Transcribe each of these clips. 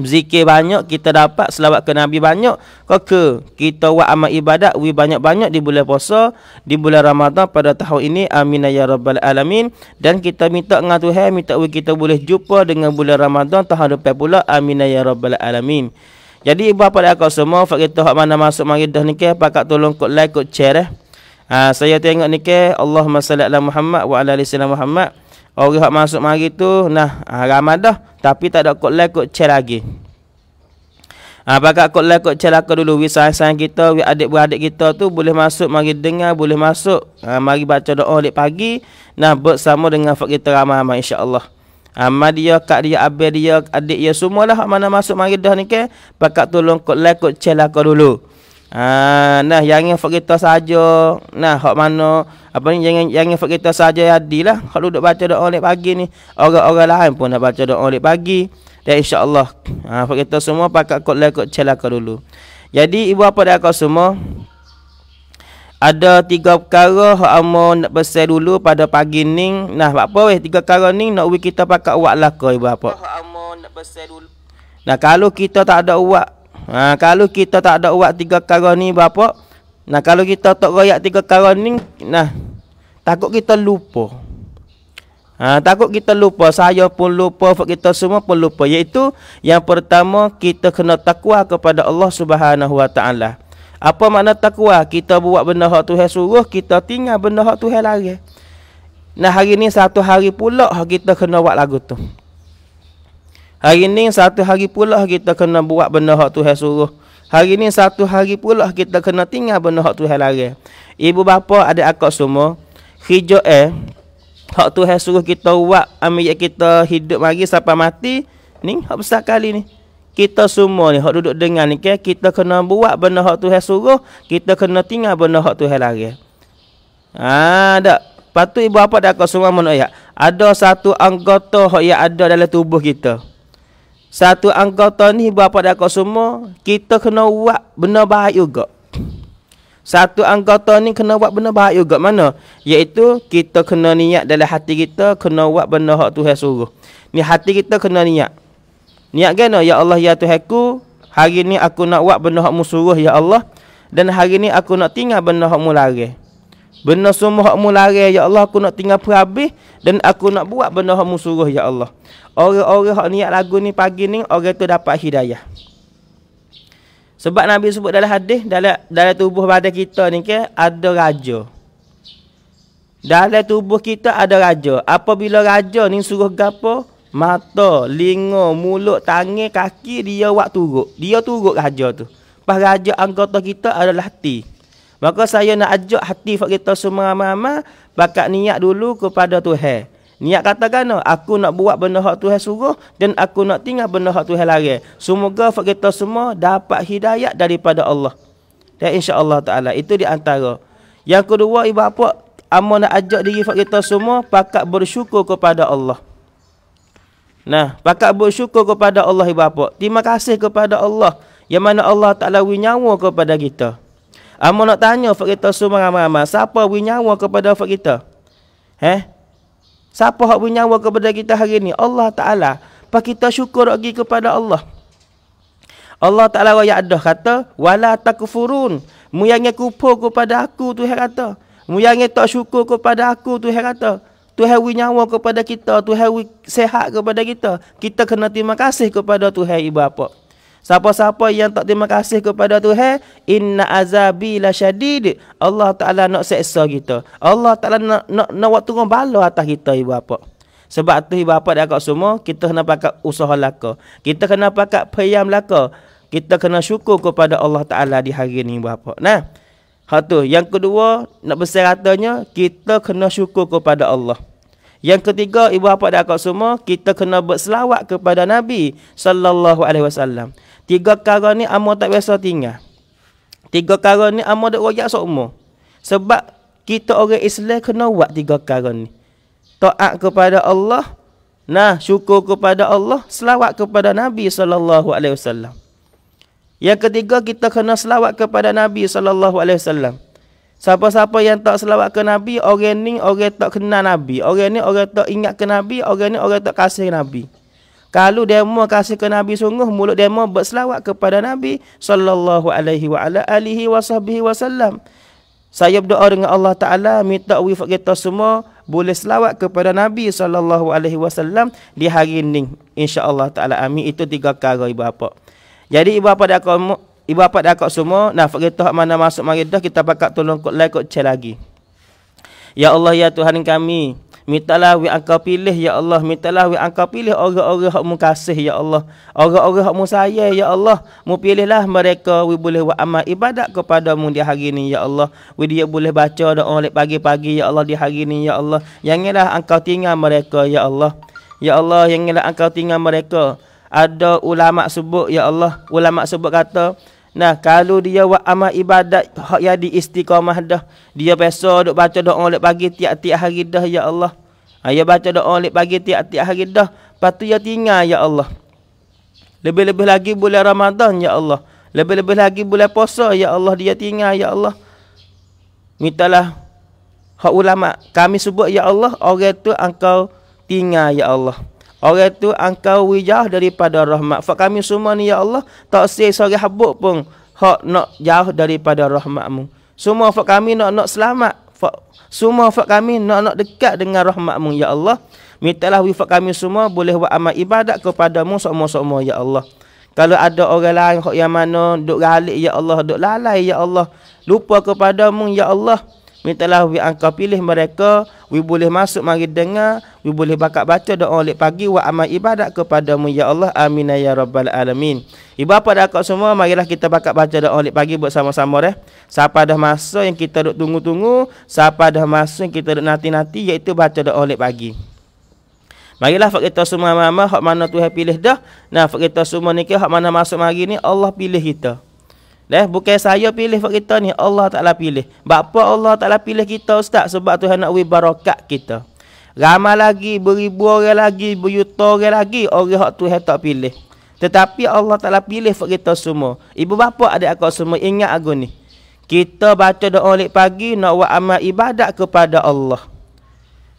Zikir banyak kita dapat selawat ke Nabi banyak kau ke kita buat amal ibadat wi banyak-banyak di bulan puasa di bulan Ramadan pada tahun ini amin ya rabbal alamin dan kita minta dengan Tuhan minta wi kita boleh jumpa dengan bulan Ramadan tahun depan pula amin ya rabbal alamin jadi ibu apa dak semua fak kita hak mana masuk mari dah ni ke pakak tolong kok like kok share eh ha, saya tengok ni ke Allahumma salli ala Muhammad wa ala ali Muhammad Orang hak masuk mari tu nah ah, ramad dah tapi tak ada kod lain kod chat lagi. Ah ha, bakat kod lain kod chat aku dulu wi sayang kita wi adik beradik kita tu boleh masuk mari dengar boleh masuk ha, mari baca doa lek pagi nah bersama dengan fak kita ramai-ramai insyaallah. Amma ah, dia, kak dia, abel dia, adik dia semualah hak mana masuk mari dah ni ke. Pakak tolong kod lain kod chat aku dulu. Ah nah yang fak kita saja. Nah hak mana apa ni jangan jangan fak kita saja adillah. Ya, kalau duduk baca doa lek pagi ni, orang-orang lain pun nak baca doa lek pagi. Dan insya-Allah ah fak kita semua pakak kot lek lah, kot celaka lah dulu. Jadi ibu apa dah kau semua? Ada tiga perkara hak amo nak besar dulu pada pagi ni. Nah, apa weh tiga perkara ni nak we kita pakak uat lah ke ibu apa? Hak amo nak besar dulu. Nah, kalau kita tak ada uat ha, kalau kita tak ada uat tiga kara ni berapa nah kalau kita tak royak tiga kara ni nah takut kita lupa ha, takut kita lupa saya pun lupa kita semua pun lupa iaitu yang pertama kita kena takwa kepada Allah Subhanahu wa taala apa makna takwa kita buat benda hak Tuhan suruh kita tinggal benda hak Tuhan larang nah hari ni satu hari pula kita kena buat lagu tu Hari ni satu hari pula kita kena buat benda hak Tuhan suruh. Hari ni satu hari pula kita kena tinggal benda hak Tuhan larang. Ibu bapa ada akak semua. Hijau eh hak Tuhan suruh kita buat ambil kita hidup mari sampai mati ni hak besar kali ni. Kita semua ni hak duduk dengan ni kita kena buat benda hak Tuhan suruh, kita kena tinggal benda hak Tuhan larang. Ha dak. Patut ibu bapa dak semua mun ayat. Ada satu anggota hak yang ada dalam tubuh kita satu anggota ni buat pada kau semua kita kena buat benda baik juga satu anggota ni kena buat benda baik juga mana iaitu kita kena niat dalam hati kita kena buat benda hak Tuhan suruh ni hati kita kena niat niat gano ya Allah ya Tuhanku hari ni aku nak buat benda hak suruh ya Allah dan hari ni aku nak tinggal benda hak mu Benda semua hakmu lari ya Allah aku nak tinggal perhabis dan aku nak buat benda hakmu suruh ya Allah. Orang-orang hak niat lagu ni pagi ni orang tu dapat hidayah. Sebab Nabi sebut dalam hadis dalam dalam tubuh badan kita ni ke ada raja. Dalam tubuh kita ada raja. Apabila raja ni suruh gapo? Mata, linga, mulut, tangan, kaki dia buat turut. Dia turut raja tu. Pas raja anggota kita adalah hati. Maka saya nak ajak hati Fak kita semua mama Bakat niat dulu kepada Tuhan Niat katakan oh, Aku nak buat benda hak Tuhan suruh Dan aku nak tinggal benda hak Tuhan lari Semoga Fak kita semua dapat hidayat daripada Allah Dan insya Allah ta'ala Itu di antara Yang kedua ibu apa Amo nak ajak diri Fak kita semua Pakat bersyukur kepada Allah Nah, pakat bersyukur kepada Allah ibu apa Terima kasih kepada Allah yang mana Allah Ta'ala nyawa kepada kita. Amo nak tanya Fak kita semua ramai-ramai Siapa beri nyawa kepada Fak kita Eh Siapa hak beri nyawa kepada kita hari ini Allah Ta'ala Pak kita syukur lagi kepada Allah Allah Ta'ala raya ada kata Wala takfurun Mu yang kupur kepada aku tu yang kata Mu yang tak syukur kepada aku tu yang kata Tuhan beri nyawa kepada kita Tuhan beri sehat kepada kita Kita kena terima kasih kepada Tuhan ibu bapa Siapa-siapa yang tak terima kasih kepada Tuhan, inna azabi syadid. Allah Taala nak seksa kita. Allah Taala nak nak, nak buat turun bala atas kita ibu bapa. Sebab tu ibu bapa dan akak semua, kita kena pakat usaha laka. Kita kena pakat payam laka. Kita kena syukur kepada Allah Taala di hari ini ibu bapa. Nah. Ha tu, yang kedua nak besar katanya kita kena syukur kepada Allah. Yang ketiga ibu bapa dan akak semua, kita kena berselawat kepada Nabi sallallahu alaihi wasallam. Tiga kara ni Amo tak biasa tinggal Tiga kara ni Amo duk royak sokmo. Sebab kita orang Islam kena buat tiga kara ni Ta'at kepada Allah Nah syukur kepada Allah Selawat kepada Nabi sallallahu alaihi wasallam. Yang ketiga kita kena selawat kepada Nabi sallallahu alaihi wasallam. Siapa-siapa yang tak selawat ke Nabi Orang ni orang tak kenal Nabi Orang ni orang tak ingat ke Nabi Orang ni orang tak kasih Nabi kalau demo kasih ke Nabi sungguh mulut demo berselawat kepada Nabi sallallahu alaihi wa ala alihi wasahbihi wasallam. Saya berdoa dengan Allah Taala minta wifak kita semua boleh selawat kepada Nabi sallallahu alaihi wasallam di hari ini insya-Allah taala amin itu tiga perkara ibu bapa. Jadi ibu bapa dak ibu bapa dak semua nah kita mana masuk mari dah kita pakak tolong kot like kot share lagi. Ya Allah ya Tuhan kami Mintalah wei engkau pilih ya Allah. Mintalah wei engkau pilih orang-orang hak mu kasih ya Allah. Orang-orang hak mu ya Allah. Mu pilihlah mereka wei boleh buat amal ibadat kepadamu di hari ini ya Allah. Wei dia boleh baca doa lek pagi-pagi ya Allah di hari ini ya Allah. yangilah engkau tinggal mereka ya Allah. Ya Allah, yangilah engkau tinggal mereka. Ada ulama sebut ya Allah. Ulama sebut kata, Nah, kalau dia buat amal ibadat hak yang di istiqamah dah, dia biasa duk baca doa lek pagi tiap-tiap hari dah ya Allah. Ha, dia baca doa lek pagi tiap-tiap hari dah, patu dia tinggal ya Allah. Lebih-lebih lagi bulan Ramadan ya Allah. Lebih-lebih lagi bulan puasa ya Allah dia tinggal ya Allah. Mitalah hak ulama kami sebut ya Allah, orang tu engkau tinggal ya Allah. Orang tu angkau wijah daripada rahmat. Fak kami semua ni ya Allah, tak sia seorang habuk pun hak nak jauh daripada rahmatmu. Semua fak kami nak nak selamat. Fak semua fak kami nak nak dekat dengan rahmatmu ya Allah. Mintalah wifak kami semua boleh buat amal ibadat kepadamu semua-semua ya Allah. Kalau ada orang lain hak yang mana duk galik ya Allah, duk lalai ya Allah, lupa kepadamu ya Allah mintalah wi angka ah, pilih mereka wi boleh masuk mari dengar wi boleh bakat baca doa lek pagi wa amal ibadat kepadamu ya Allah amin ya rabbal alamin ibu apa dak semua marilah kita bakat baca doa lek pagi buat sama-sama deh siapa dah masa yang kita duk tunggu-tunggu siapa dah masa yang kita duk nanti-nanti iaitu baca doa lek pagi Marilah fak kita semua mama hak mana Tuhan pilih dah. Nah fak kita semua ni ke hak mana masuk mari ni Allah pilih kita. Eh, bukan saya pilih buat kita ni, Allah Ta'ala pilih. Bapa Allah Ta'ala pilih kita ustaz sebab Tuhan nak beri barakat kita. Ramai lagi, beribu orang lagi, berjuta orang lagi, orang yang Tuhan tak pilih. Tetapi Allah Ta'ala pilih buat kita semua. Ibu bapa ada aku semua, ingat aku ni. Kita baca doa oleh pagi nak buat amal ibadat kepada Allah.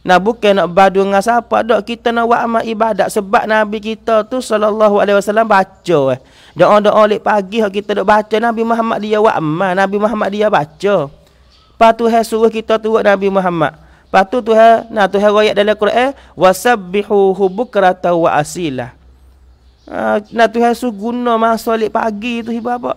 Nah bukan nak badu dengan siapa dok kita nak buat amal ibadat sebab Nabi kita tu sallallahu alaihi wasallam baca eh. Doa-doa lek pagi hak kita dok baca Nabi Muhammad dia wa aman. Nabi Muhammad dia baca. Patu hai suruh kita turut Nabi Muhammad. Patu tu ha, nah tu ha dalam Quran wasabbihu bukrata wa asila. Ah, nah tu ha guna masa lek pagi tu hibab.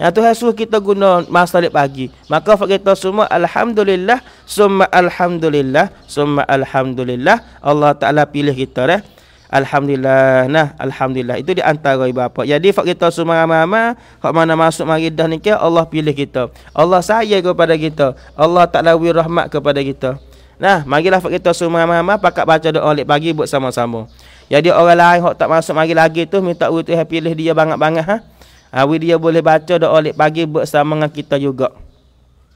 Nah tu ha kita guna masa lek pagi. Maka fak kita semua alhamdulillah, summa alhamdulillah, summa alhamdulillah. Allah Taala pilih kita dah. Eh? Alhamdulillah nah alhamdulillah itu di antara ibu bapa. Jadi fak kita semua mama hak mana masuk mari dah ni Allah pilih kita. Allah sayang kepada kita. Allah tak lawi rahmat kepada kita. Nah, marilah fak kita semua mama pakak baca doa lek pagi buat sama-sama. Jadi orang lain hak tak masuk mari lagi tu minta Allah pilih dia banget-banget ha. Awi ha, dia boleh baca doa lek pagi buat sama dengan kita juga.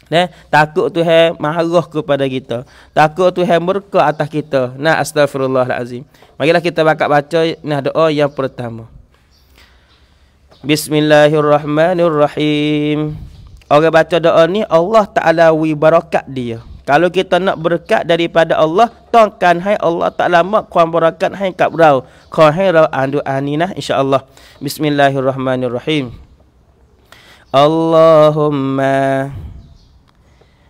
Eh, takut Tuhan marah kepada kita. Takut Tuhan murka atas kita. Nah, astagfirullahalazim. Marilah kita bakat baca nah doa yang pertama. Bismillahirrahmanirrahim. Orang baca doa ni Allah Taala wi barakat dia. Kalau kita nak berkat daripada Allah, tongkan hai Allah Taala mak kuam berkat hai kat brau. Kau hai rau andu anina insyaallah. Bismillahirrahmanirrahim. Allahumma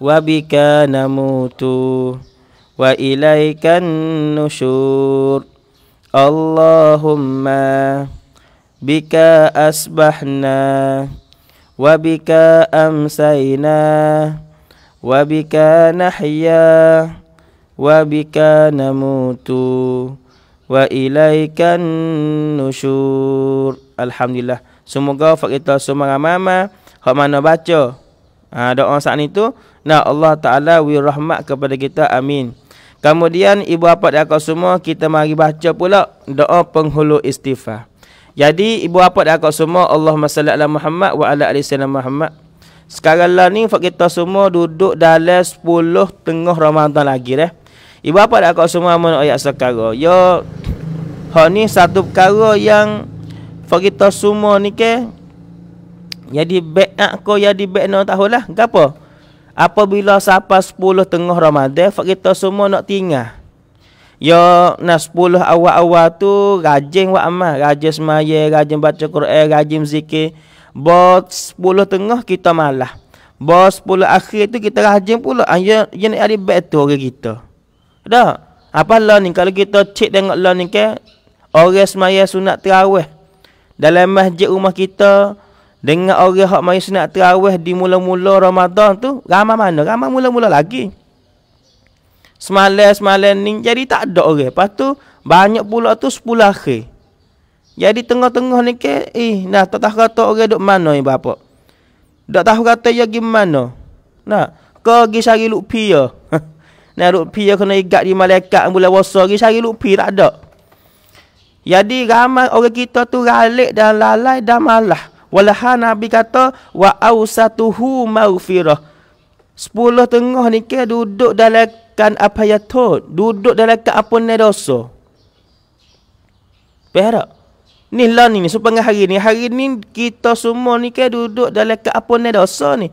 وبك نموت وإليك النشور اللهم بك أسبحنا وبك أمسينا وبك نحيا وبك نموت وإليك النشور Alhamdulillah Semoga kita semua ramai-ramai Hak mana baca ha, Doa saat ni Nah Allah Ta'ala will rahmat kepada kita. Amin. Kemudian ibu bapa dan akak semua kita mari baca pula doa penghulu istighfar. Jadi ibu bapa dan akak semua Allah salli ala Muhammad wa ala ali sayyidina Muhammad. Sekarang lah ni kita semua duduk dalam 10 tengah Ramadan lagi dah. Eh. Ibu bapa dan akak semua mun ayat sekarang. Ya hak ni satu perkara yang kita semua ni ke jadi bek baik ko jadi bek no tahulah. Gapo? Apabila siapa sepuluh tengah ramadhan, fak kita semua nak tinggal. Ya, nah 10 awal-awal tu rajin buat amal, rajin semaya, rajin baca Quran, rajin zikir. Bot 10 tengah kita malah. Bos 10 akhir tu kita rajin pula. Ah ya, ya ni ada bet tu orang kita. Dah. Apa lah ni kalau kita cik tengok lah ni ke orang semaya sunat tarawih dalam masjid rumah kita dengan orang hak mai sunat tarawih di mula-mula Ramadan tu, ramai mana? Ramai mula-mula lagi. Semalam-semalam ni jadi tak ada orang. Lepas tu banyak pula tu sepuluh akhir. Jadi tengah-tengah ni ke, eh nah tak tahu kata orang duk mana ni bapak. Tak tahu kata ya gimana. Nah, kau pergi cari lupi ya. nah lupi ya kena ikat di malaikat bulan puasa pergi cari lupi tak ada. Jadi ramai orang kita tu ralik dan lalai dan malah. Walaha Nabi kata wa ausatuhu maghfirah. Sepuluh tengah ni ke duduk dalam kan apa ya tu? Duduk dalam ke apa ni dosa? Perak. Ni lah ni, supaya hari ni. Hari ni kita semua ni ke duduk dalam ke apa ni dosa ni?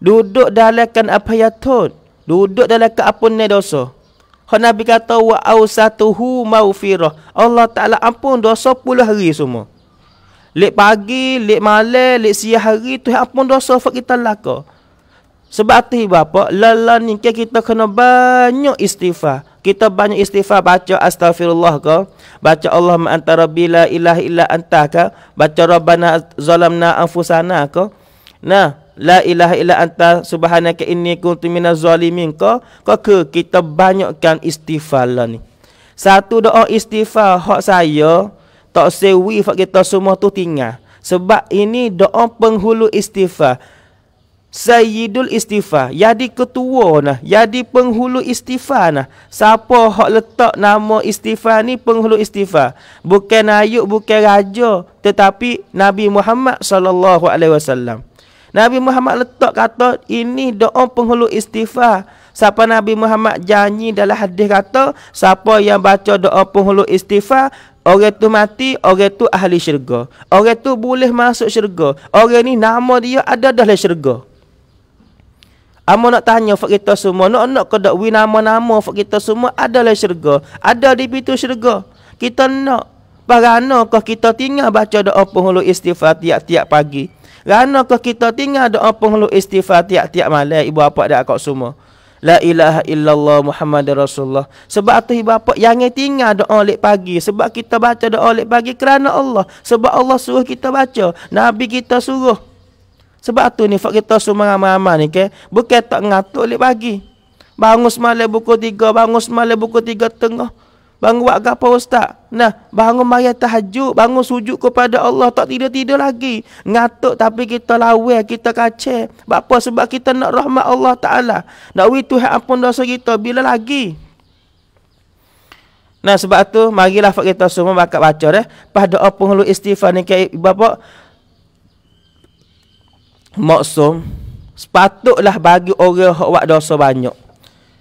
Duduk dalam kan apa ya tu? Duduk dalam ke apa ni dosa? Kalau Nabi kata, wa ausatuhu maufirah. Allah Ta'ala ampun dosa puluh hari semua. Lek pagi, lek malam, lek siang hari tu lah, apa dosa fak kita laka. Sebab tu bapa, lala ni kita kena banyak istighfar. Kita banyak istighfar baca astagfirullah ke, baca Allahumma anta rabbila ilaha illa anta ke, baca rabbana zalamna anfusana ke. Nah, la ilaha illa anta subhanaka inni kuntu minaz zalimin ke. Ke, ke kita banyakkan istighfar lah ni. Satu doa istighfar hak saya, tak sewi fak kita semua tu tinggal sebab ini doa penghulu istighfar Sayyidul istighfar jadi ketua nah jadi penghulu istighfar nah siapa hok letak nama istighfar ni penghulu istighfar bukan ayub bukan raja tetapi Nabi Muhammad sallallahu alaihi wasallam Nabi Muhammad letak kata ini doa penghulu istighfar Siapa Nabi Muhammad janji dalam hadis kata, siapa yang baca doa penghulu istighfar, orang tu mati, orang tu ahli syurga. Orang tu boleh masuk syurga. Orang ni nama dia ada dalam syurga. Amo nak tanya fak kita semua, nak nak kedak wi nama-nama fak kita semua ada dalam syurga. Ada di pintu syurga. Kita nak Bagaimana kau kita tinggal baca doa penghulu istighfar tiap-tiap pagi? Bagaimana kau kita tinggal doa penghulu istighfar tiap-tiap malam ibu bapa dan akak semua? La ilaha illallah Muhammad Rasulullah. Sebab tu atuh bapa yang tinggal doa lek pagi, sebab kita baca doa lek pagi kerana Allah. Sebab Allah suruh kita baca, nabi kita suruh. Sebab tu ni fak kita semua ramai-ramai ni ke, bukan tak ngatuk lek pagi. Bangun semalam buku tiga. bangun semalam buku tiga tengah. Bangun buat apa ustaz? Nah, bangun mayat tahajud, bangun sujud kepada Allah, tak tidur-tidur lagi. Ngatuk tapi kita lawa, kita kacau. Sebab apa? Sebab kita nak rahmat Allah Ta'ala. Nak wih Tuhan ampun dosa kita, bila lagi? Nah, sebab tu, mari lafak kita semua bakat baca dah. Pada apa hulu istighfar ni, kaya bapa? Maksum, sepatutlah bagi orang yang buat dosa banyak.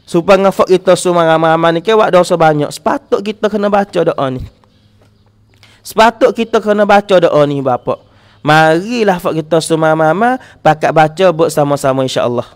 Supaya ngafak kita semua ramai-ramai ni. Kewak dosa banyak. Sepatut kita kena baca doa ni. Sepatut kita kena baca doa ni, Bapak. Marilah fak kita semua mama pakat baca buat sama-sama insya-Allah.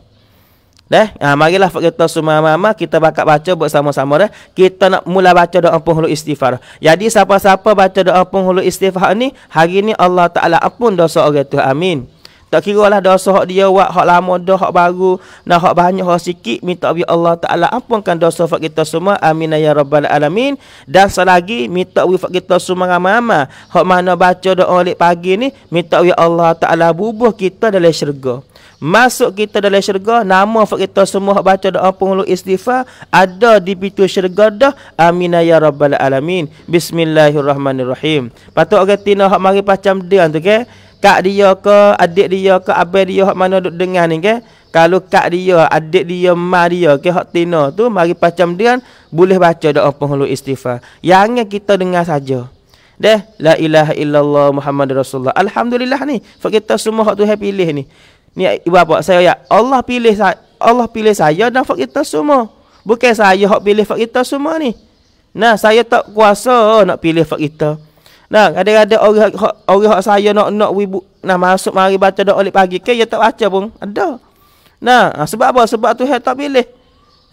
Deh, ha, mari lah fak kita semua mama kita pakat baca buat sama-sama Dah. Kita nak mula baca doa penghulu istighfar. Jadi siapa-siapa baca doa penghulu istighfar ni, hari ni Allah Taala ampun dosa orang tu. Amin. Tak kira lah dosa hak dia buat, hak lama dah, hak baru, nah hak banyak, hak sikit. Minta biar Allah Ta'ala ampunkan dosa hak kita semua. Amin ya Rabbal Alamin. Dan selagi minta biar hak kita semua ramai-ramai. Hak mana baca doa oleh pagi ni, minta biar Allah Ta'ala bubuh kita dalam syurga. Masuk kita dalam syurga, nama hak kita semua hak baca doa pun hulu istighfar, ada di pintu syurga dah. Amin ya Rabbal Alamin. Bismillahirrahmanirrahim. Patut orang tina hak mari pacam dia tu, okay? kak dia ke adik dia ke abang dia hak mana duk dengar ni ke kalau kak dia adik dia mak dia ke hak tina tu mari macam dia boleh baca doa penghulu istighfar yang kita dengar saja deh la ilaha illallah muhammadur rasulullah alhamdulillah ni sebab kita semua hak tu happy pilih ni ni ibu apa saya ya Allah pilih saya Allah pilih saya dan hak kita semua bukan saya hak pilih hak kita semua ni nah saya tak kuasa nak pilih hak kita Nah, kadang-kadang orang orang hak saya nak nak wibu nak masuk mari baca doa oleh pagi ke ya tak baca pun. Ada. Nah, ah, sebab apa? Sebab tu tak pilih.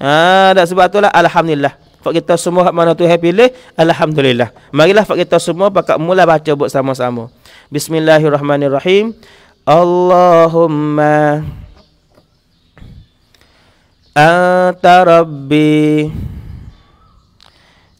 Ha, dah sebab tu lah, alhamdulillah. Fak kita semua hak mana tu pilih, alhamdulillah. Marilah fak kita semua pakak mula baca buat sama-sama. Bismillahirrahmanirrahim. Allahumma anta rabbi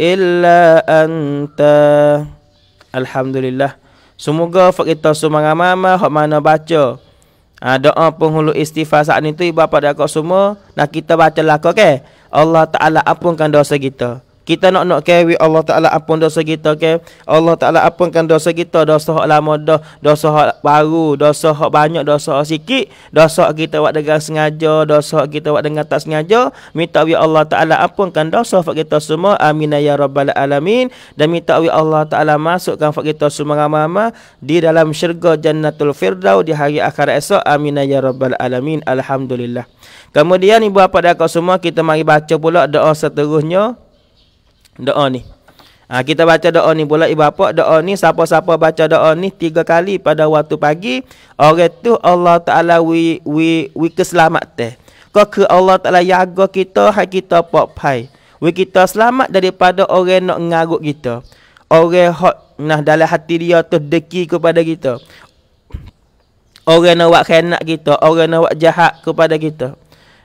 illa anta. Alhamdulillah. Semoga fak kita semua mama, hok mana baca. Ha, doa penghulu istighfar saat itu ibu bapa dak semua nak kita baca lah ke. Okay? Allah Taala ampunkan dosa kita. Kita nak nak kewi Allah Ta'ala apun dosa kita ke Allah Ta'ala apunkan dosa kita Dosa hak lama dah Dosa hak baru Dosa hak banyak Dosa hak sikit Dosa kita buat dengan sengaja Dosa kita buat dengan tak sengaja Minta wi Allah Ta'ala apunkan dosa hak kita semua Amin ya Rabbal Alamin Dan minta wi Allah Ta'ala masukkan hak kita semua ramai Di dalam syurga Jannatul Firdaus Di hari akhir esok Amin ya Rabbal Alamin Alhamdulillah Kemudian ibu bapa dan semua kita mari baca pula doa seterusnya doa ni ha, kita baca doa ni pula ibu bapa doa ni siapa-siapa baca doa ni tiga kali pada waktu pagi orang tu Allah taala wi wi wi keselamatan kau ke Allah taala jaga kita hai kita pop pai wi kita selamat daripada orang nak ngaruk kita orang hot nah dalam hati dia tu deki kepada kita orang nak buat khianat kita orang nak buat jahat kepada kita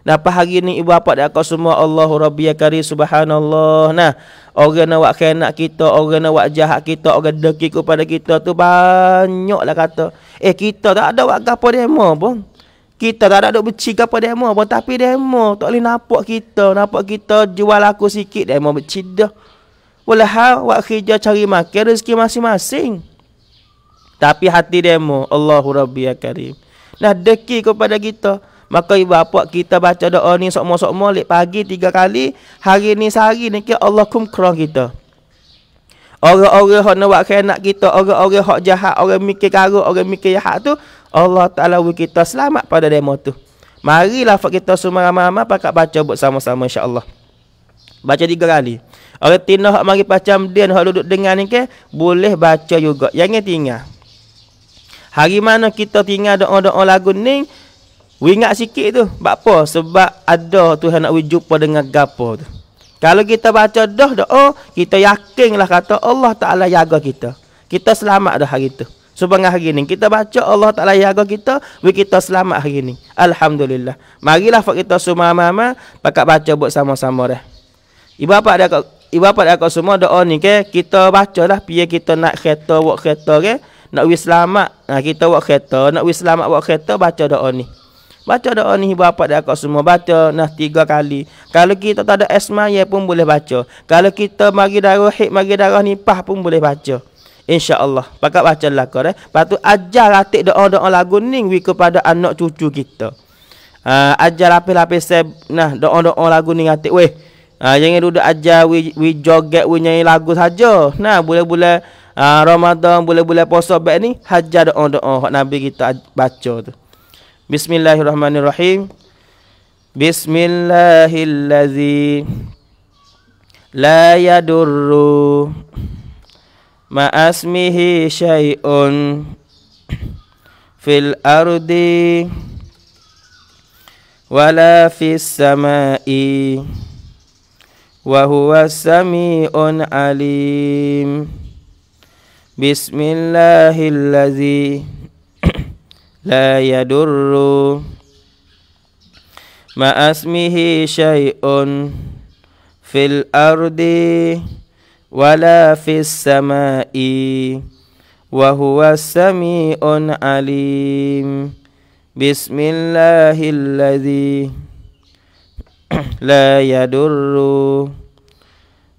Nah, apa hari ni ibu bapa dan kau semua Allah Rabbia ya Kari Subhanallah. Nah, orang nak wak khianat kita, orang nak wak jahat kita, orang deki kepada kita tu banyaklah kata. Eh, kita tak ada wak gapo demo pun. Kita tak ada duk beci gapo demo pun, tapi demo tak boleh nampak kita, nampak kita jual aku sikit demo beci dah. Walhal wak kerja cari makan rezeki masing-masing. Tapi hati demo Allahu Rabbia ya Karim. Nah, deki kepada kita. Maka ibu bapa kita baca doa ni sokmo-sokmo lek pagi tiga kali, hari ni sehari ni ke Allah kum kerong kita. Orang-orang hok nak buat khianat kita, orang-orang hok jahat, orang mikir karut, orang mikir jahat tu, Allah Taala bagi kita selamat pada demo tu. Marilah fak kita semua mama, pakak baca buat sama-sama insya-Allah. Baca tiga kali. Orang tina hok mari pacam dia hok duduk dengar ni ke, boleh baca juga. Yang tinggal. Hari mana kita tinggal doa-doa lagu ning, Wingat sikit tu. Sebab apa? Sebab ada Tuhan nak berjumpa dengan gapo tu. Kalau kita baca dah doa, oh, kita yakin lah kata Allah Ta'ala jaga kita. Kita selamat dah hari tu. Sebab hari ni kita baca Allah Ta'ala jaga kita, we kita selamat hari ni. Alhamdulillah. Marilah fak kita semua-mama pakak baca buat sama-sama dah. Ibu bapa ada ibu bapa ada semua doa ni ke kita bacalah biar kita nak kereta buat kereta ke nak we selamat. Nah kita buat kereta, nak we selamat buat kereta baca doa ni. Baca doa ni ibu bapa dan akak semua baca nah tiga kali. Kalau kita tak ada ya pun boleh baca. Kalau kita mari darah hik mari darah nipah pun boleh baca. Insya Allah, Pakat baca lah eh. Lepas ajar ratik doa-doa lagu ni kepada anak cucu kita. Uh, ajar lapis-lapis nah doa-doa lagu ni ratik. Weh, uh, jangan duduk ajar we, we joget, we nyanyi lagu saja. Nah, boleh-boleh ha, uh, Ramadan, boleh-boleh puasa ni. Hajar doa-doa. Nabi kita baca tu. بسم الله الرحمن الرحيم بسم الله الذي لا يدر مع اسمه شيء في الارض ولا في السماء وهو السميع العليم بسم الله الذي لا يدر ما اسمه شيء في الأرض ولا في السماء وهو السميع عليم بسم الله الذي لا يدر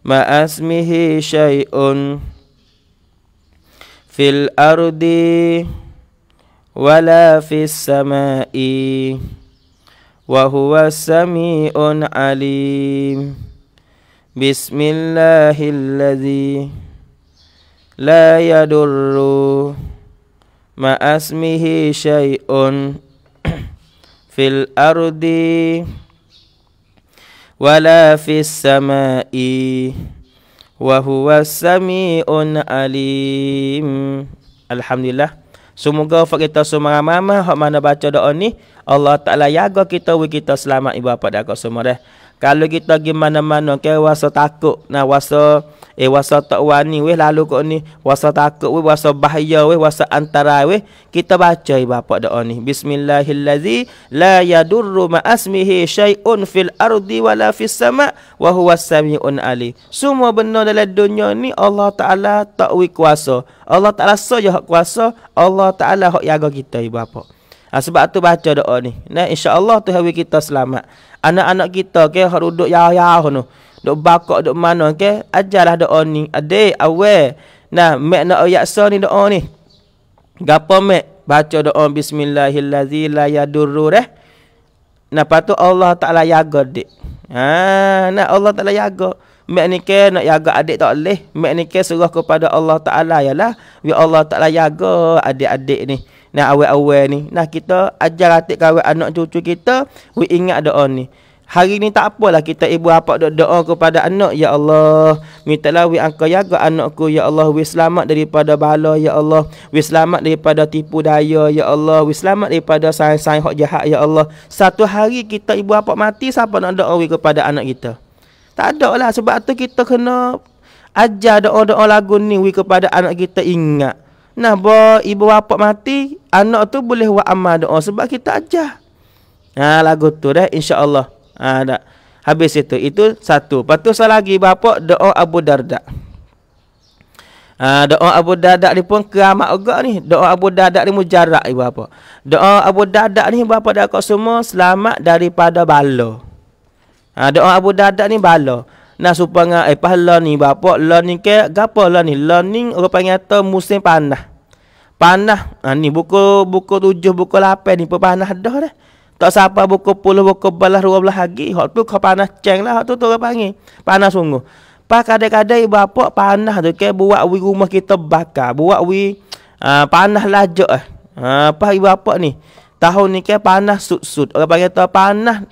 ما اسمه شيء في الأرض ولا في السماء وهو السميع عليم بسم الله الذي لا يضر مع اسمه شيء في الأرض ولا في السماء وهو السميع عليم الحمد لله Semoga hak kita semua ramai-ramai hak mana baca doa ni, Allah Taala jaga kita we kita selamat ibu bapa dan semua dah. Kalau kita pergi mana-mana ke okay, wasa takut na wasa eh wasa tak wani weh lalu kok ni wasa takut weh wasa bahaya weh wasa antara weh kita baca ibu bapa doa ni bismillahillazi la yadurru ma asmihi syai'un fil ardi wala fis sama wa huwas samiun ali semua benda dalam dunia ni Allah taala tak kuasa Allah taala saja hak kuasa Allah taala hak jaga kita ibu bapa ha, sebab tu baca doa ni nah Allah tu bagi kita selamat anak-anak kita ke okay, duduk jauh-jauh tu duk bakok duk mana ke okay? ajarlah doa ni ade awe nah mek nak yaksa ni doa ni gapo mek baca doa bismillahillazi la yadurru eh nah patu Allah taala jaga dik ha ah, nah Allah taala jaga Mek ni ke nak jaga adik tak boleh. Mek ni ke suruh kepada Allah Ta'ala yalah. Wi ya Allah Ta'ala jaga adik-adik ni ni awal-awal ni nah kita ajar atik kawan anak cucu kita we ingat doa ni Hari ni tak apalah kita ibu apa doa kepada anak ya Allah. Mintalah wi angka jaga anakku ya Allah, wi selamat daripada bala ya Allah, wi selamat daripada tipu daya ya Allah, wi selamat daripada sain-sain hak jahat ya Allah. Satu hari kita ibu apa mati siapa nak doa wi kepada anak kita? Tak ada lah sebab tu kita kena ajar doa-doa lagu ni wi kepada anak kita ingat. Nah, bo, ibu bapa mati, anak tu boleh buat amal doa sebab kita ajar. Ha, lagu tu dah insya-Allah. Ha, dah. Habis itu, itu satu. Patu satu lagi bapa doa Abu Darda. Ha, doa Abu Darda ni pun keramat juga ni. Doa Abu Darda ni mujarak ibu bapa. Doa Abu Darda ni bapa kau semua selamat daripada bala. Ha, doa Abu Darda ni bala. Nah supaya eh pahala lah ni bapa learning ke gapo learning learning orang panggil tu musim panah. Panah ha, ni buku buku tujuh buku lapan ni panah dah dah. Tak siapa buku puluh buku belah dua belah lagi. Hot tu kau panah ceng lah tu tu orang panggil. Panah sungguh. Pak kadai-kadai bapa panah tu ke buat wi rumah kita bakar, buat wi uh, panah lajak ah eh. uh, ha, pak ibu bapa ni tahun ni ke panah sud-sud. Orang panggil tu panah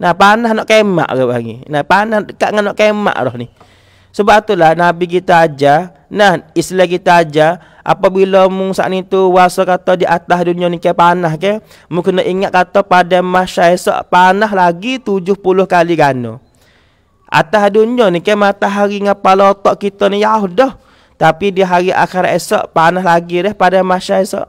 Nah panah nak kemak ke bagi. Nah panah dekat dengan nak kemak roh ni. Sebab itulah Nabi kita aja, Nah Islam kita aja. Apabila mung saat ni tu wasa kata di atas dunia ni ke panah ke. Mung kena ingat kata pada masa esok panah lagi 70 kali gana. Atas dunia ni ke matahari dengan palotok kita ni yaudah. dah. Tapi di hari akhir esok panah lagi dah pada masa esok.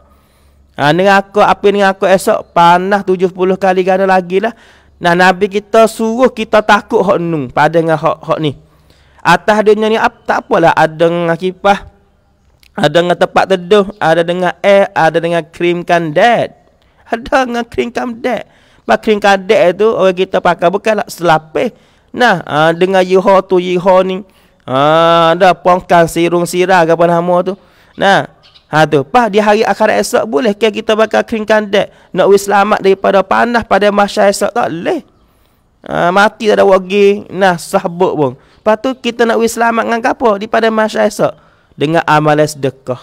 Ha, dengan aku, apa dengan aku esok panah 70 kali gana lagi lah. Nah Nabi kita suruh kita takut hak nung pada dengan hak hak ni. Atas dunia ni apa? tak apalah ada dengan kipas. Ada dengan tempat teduh, ada dengan air, ada dengan krim kandet. Ada dengan krim kandet. Pak krim kandet tu orang kita pakai bukanlah selapih. Nah, ha, dengan yuho tu Ah, ada pongkang sirung sirah apa nama tu. Nah, Ha tu. Pas di hari akhirat esok boleh ke kita bakal keringkan dek. Nak wis selamat daripada panah pada masa esok tak leh Ha, mati tak ada wagi. Nah sahabat pun. Lepas tu kita nak wis selamat dengan apa daripada masa esok. Dengan amal sedekah.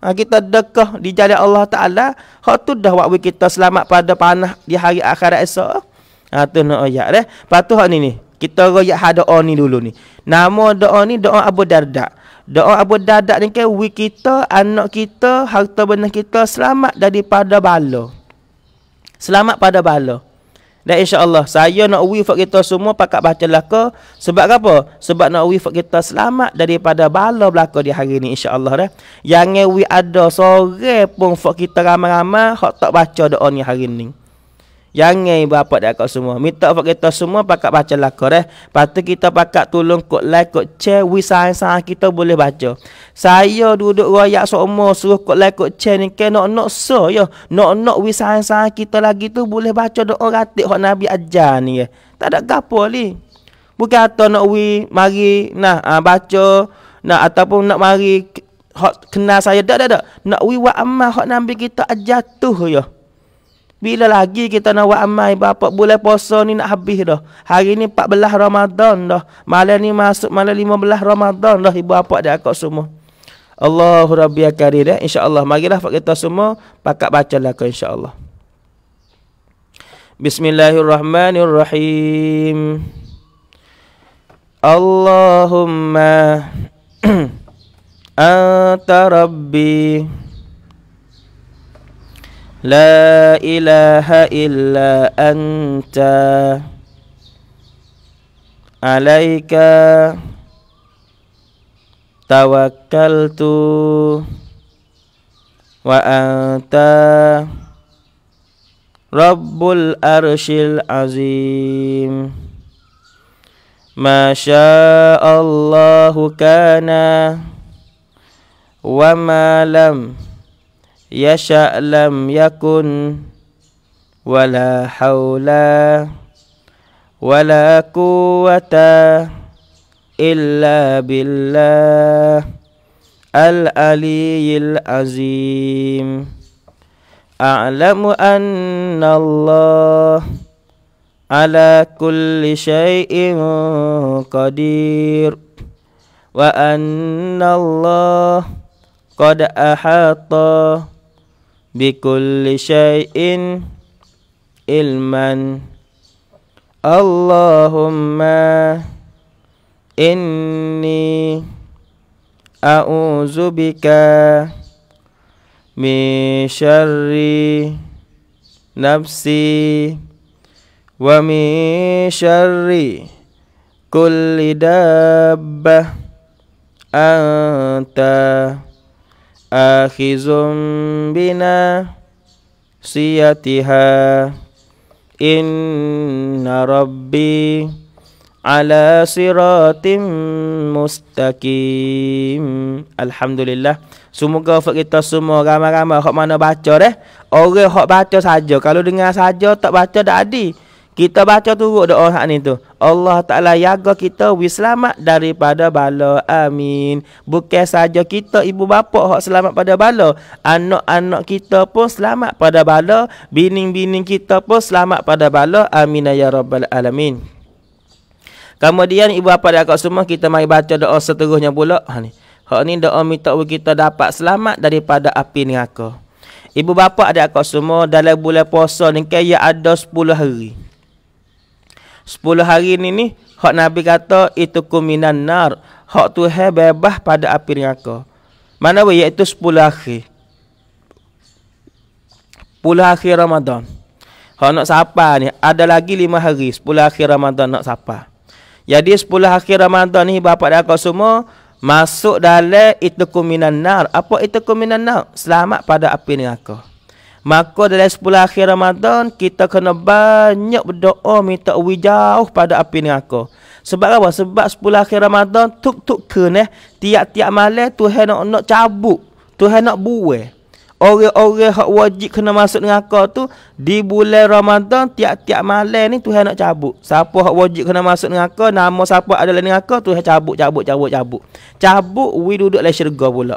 Ha, kita dekah di jalan Allah Ta'ala. Hak tu dah wakwi kita selamat pada panah di hari akhirat esok. Oh. Ha tu nak ayat deh. Lepas tu hak ni ni. Kita rakyat hadoa ni dulu ni. Nama doa ni doa Abu Dardak. Doa Abu Dadak ni ke we kita, anak kita, harta benda kita selamat daripada bala. Selamat pada bala. Dan insya-Allah saya nak wifat kita semua pakat bacalah ke sebab apa? Sebab nak wifat kita selamat daripada bala belaka di hari ini insya-Allah dah. Yang we ada sore pun fak kita ramai-ramai hak tak baca doa ni hari ini. Jangan ibu bapa kau semua. Minta bapa kita semua pakat baca lakor eh. Patut kita pakat tolong kot like kot share wi sain-sain kita boleh baca. Saya duduk royak semua suruh kot like kot share ni ke nok nok so yo. Nok nok wi sain-sain kita lagi tu boleh baca doa ratik hok Nabi aja ni ya. Tak ada gapo ni. Bukan atau nak wi mari nah uh, baca nak ataupun nak mari hok kenal saya dak dak dak. Nak wi wa amah hok Nabi kita aja tu yo. Ya. Bila lagi kita nak buat amal ibadat bulan puasa ni nak habis dah. Hari ni 14 Ramadan dah. Malam ni masuk malam 15 Ramadan dah ibu bapa dia akak semua. Allahu Rabbi Akbar ya. Insya-Allah marilah pak kita semua pakat bacalah kau insya-Allah. Bismillahirrahmanirrahim. Allahumma anta rabbi لا إله إلا أنت عليك توكلت وأنت رب الأرش العظيم ما شاء الله كان وما لم يشاء لم يكن ولا حول ولا قوة إلا بالله العلي العظيم أعلم أن الله على كل شيء قدير وأن الله قد أحاط بكل شيء علما اللهم إني أعوذ بك من شر نفسي ومن شر كل دابة أنت akhizum bina siyatiha inna rabbi ala siratim mustaqim alhamdulillah semoga fak kita semua ramai-ramai hok mana baca deh orang hok baca saja kalau dengar saja tak baca dak adil kita baca turut doa hak ni tu. Allah Ta'ala jaga kita wi selamat daripada bala. Amin. Bukan saja kita ibu bapa hak selamat pada bala. Anak-anak kita pun selamat pada bala. Bini-bini kita pun selamat pada bala. Amin. Ya Rabbal Alamin. Kemudian ibu bapa dan akak semua kita mari baca doa seterusnya pula. Ha ni. Hak ni doa minta kita dapat selamat daripada api neraka. Ibu bapa ada akak semua dalam bulan puasa ni kan ada 10 hari. Sepuluh hari ini, ni hak nabi kata itu kuminan nar hak tu he bebas pada api neraka mana we iaitu sepuluh hari. 10 hari Ramadan hak nak sapa ni ada lagi lima hari Sepuluh hari Ramadan nak sapa jadi sepuluh hari Ramadan ni bapak dan kau semua masuk dalam itu kuminan nar apa itu kuminan nar selamat pada api neraka Maka dalam sepuluh akhir Ramadan kita kena banyak berdoa minta uji jauh pada api ni aku. Sebab apa? Sebab sepuluh akhir Ramadan tuk tuk ke eh. Tiap-tiap malam Tuhan nak nak cabut. Tuhan nak buai. Orang-orang hak wajib kena masuk aku tu di bulan Ramadan tiap-tiap malam ni Tuhan nak cabut. Siapa hak wajib kena masuk aku? nama siapa adalah neraka, Tuhan cabut cabut cabut cabut. Cabut we duduklah syurga pula.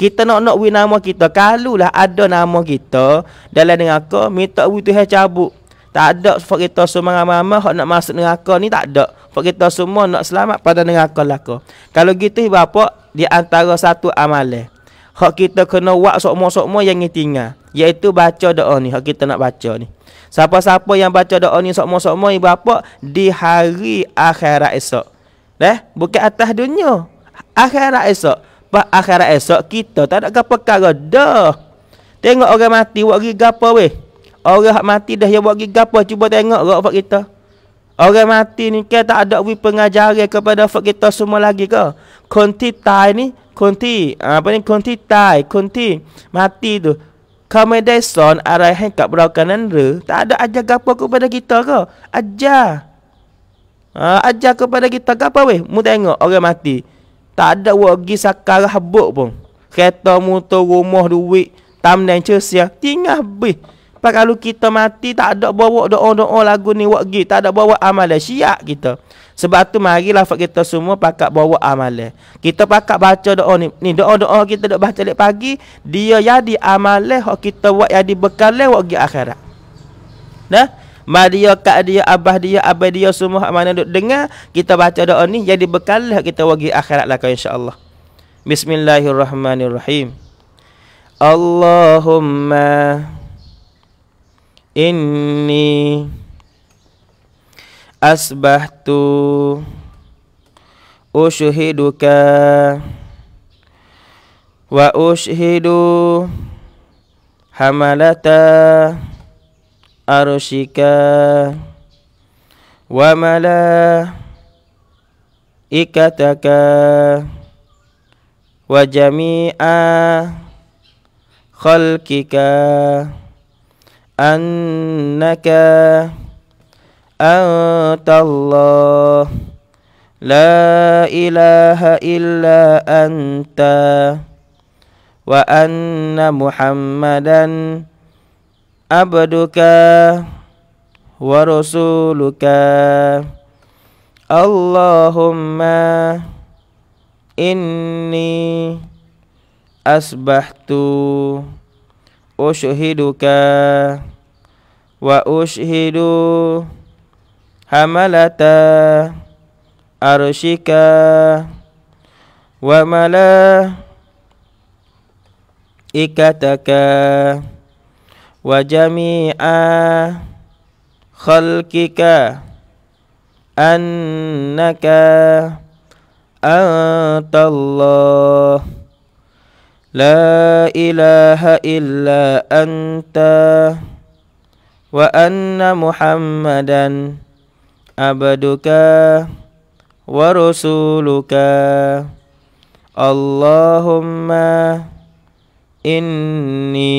Kita nak nak win nama kita. Kalulah ada nama kita dalam neraka, minta wui Tuhan cabut. Tak ada sebab kita semua mama-mama hok nak masuk dengan aku ni tak ada. Sebab kita semua nak selamat pada neraka lah ko. Kalau gitu ibu apa di antara satu amalan. Hok kita kena buat sokmo-sokmo yang tinggal, iaitu baca doa ni hok kita nak baca ni. Siapa-siapa yang baca doa ni sokmo-sokmo ibu apa di hari akhirat esok. Eh, bukan atas dunia. Akhirat esok lepas akhirat esok kita tak ada apa-apa dah. Tengok orang mati buat gigi apa weh. Orang hak mati dah dia buat gigi apa cuba tengok rak fak kita. Orang mati ni ke tak ada wi pengajaran kepada fak kita semua lagi ke? Kunti tai ni, kunti ah, apa ni kunti tai, kunti mati tu. Kamu ada son arai hang kat berakanan re, tak ada ajar gapo kepada kita ke? Ajar. Ah, ajar kepada kita gapo weh? Mu tengok orang mati. Tak ada wak pergi sakarah buk pun. Kereta, motor, rumah, duit, tam tamdan, cersia, tinggal habis. Sebab kalau kita mati, tak ada bawa doa-doa lagu ni wak gig. Tak ada bawa amalan. Siap kita. Sebab tu mari lafak kita semua pakak bawa amalan. Kita pakak baca doa ni. Ni doa-doa kita dok baca lepas pagi. Dia jadi amalan. Kita buat jadi bekalan wak gig akhirat. Dah? Mak dia, kak dia, abah dia, abah dia semua hak mana duk dengar kita baca doa ni jadi bekal lah kita bagi akhirat lah kau insya-Allah. Bismillahirrahmanirrahim. Allahumma inni asbahtu ushiduka wa ushidu hamalata عرشك وملائكتك وجميع خلقك أنك أنت الله لا إله إلا أنت وأن محمدًا عبدك ورسولك اللهم إني أصبحت أشهدك وأشهد حملة عرشك وملائكتك wa jami'a khalqika annaka antallah la ilaha illa anta wa anna muhammadan abduka wa rasuluka Allahumma inni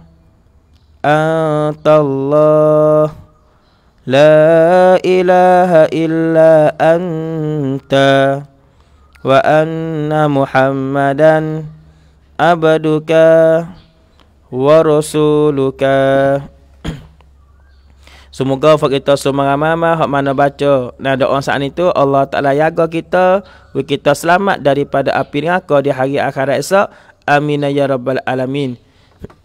أنت الله لا إله إلا أنت وأن محمدا عبدك ورسولك Semoga for kita semua ramai-ramai hak mana baca nah doa saat itu Allah Taala jaga kita we kita selamat daripada api neraka di hari akhirat esok amin ya rabbal alamin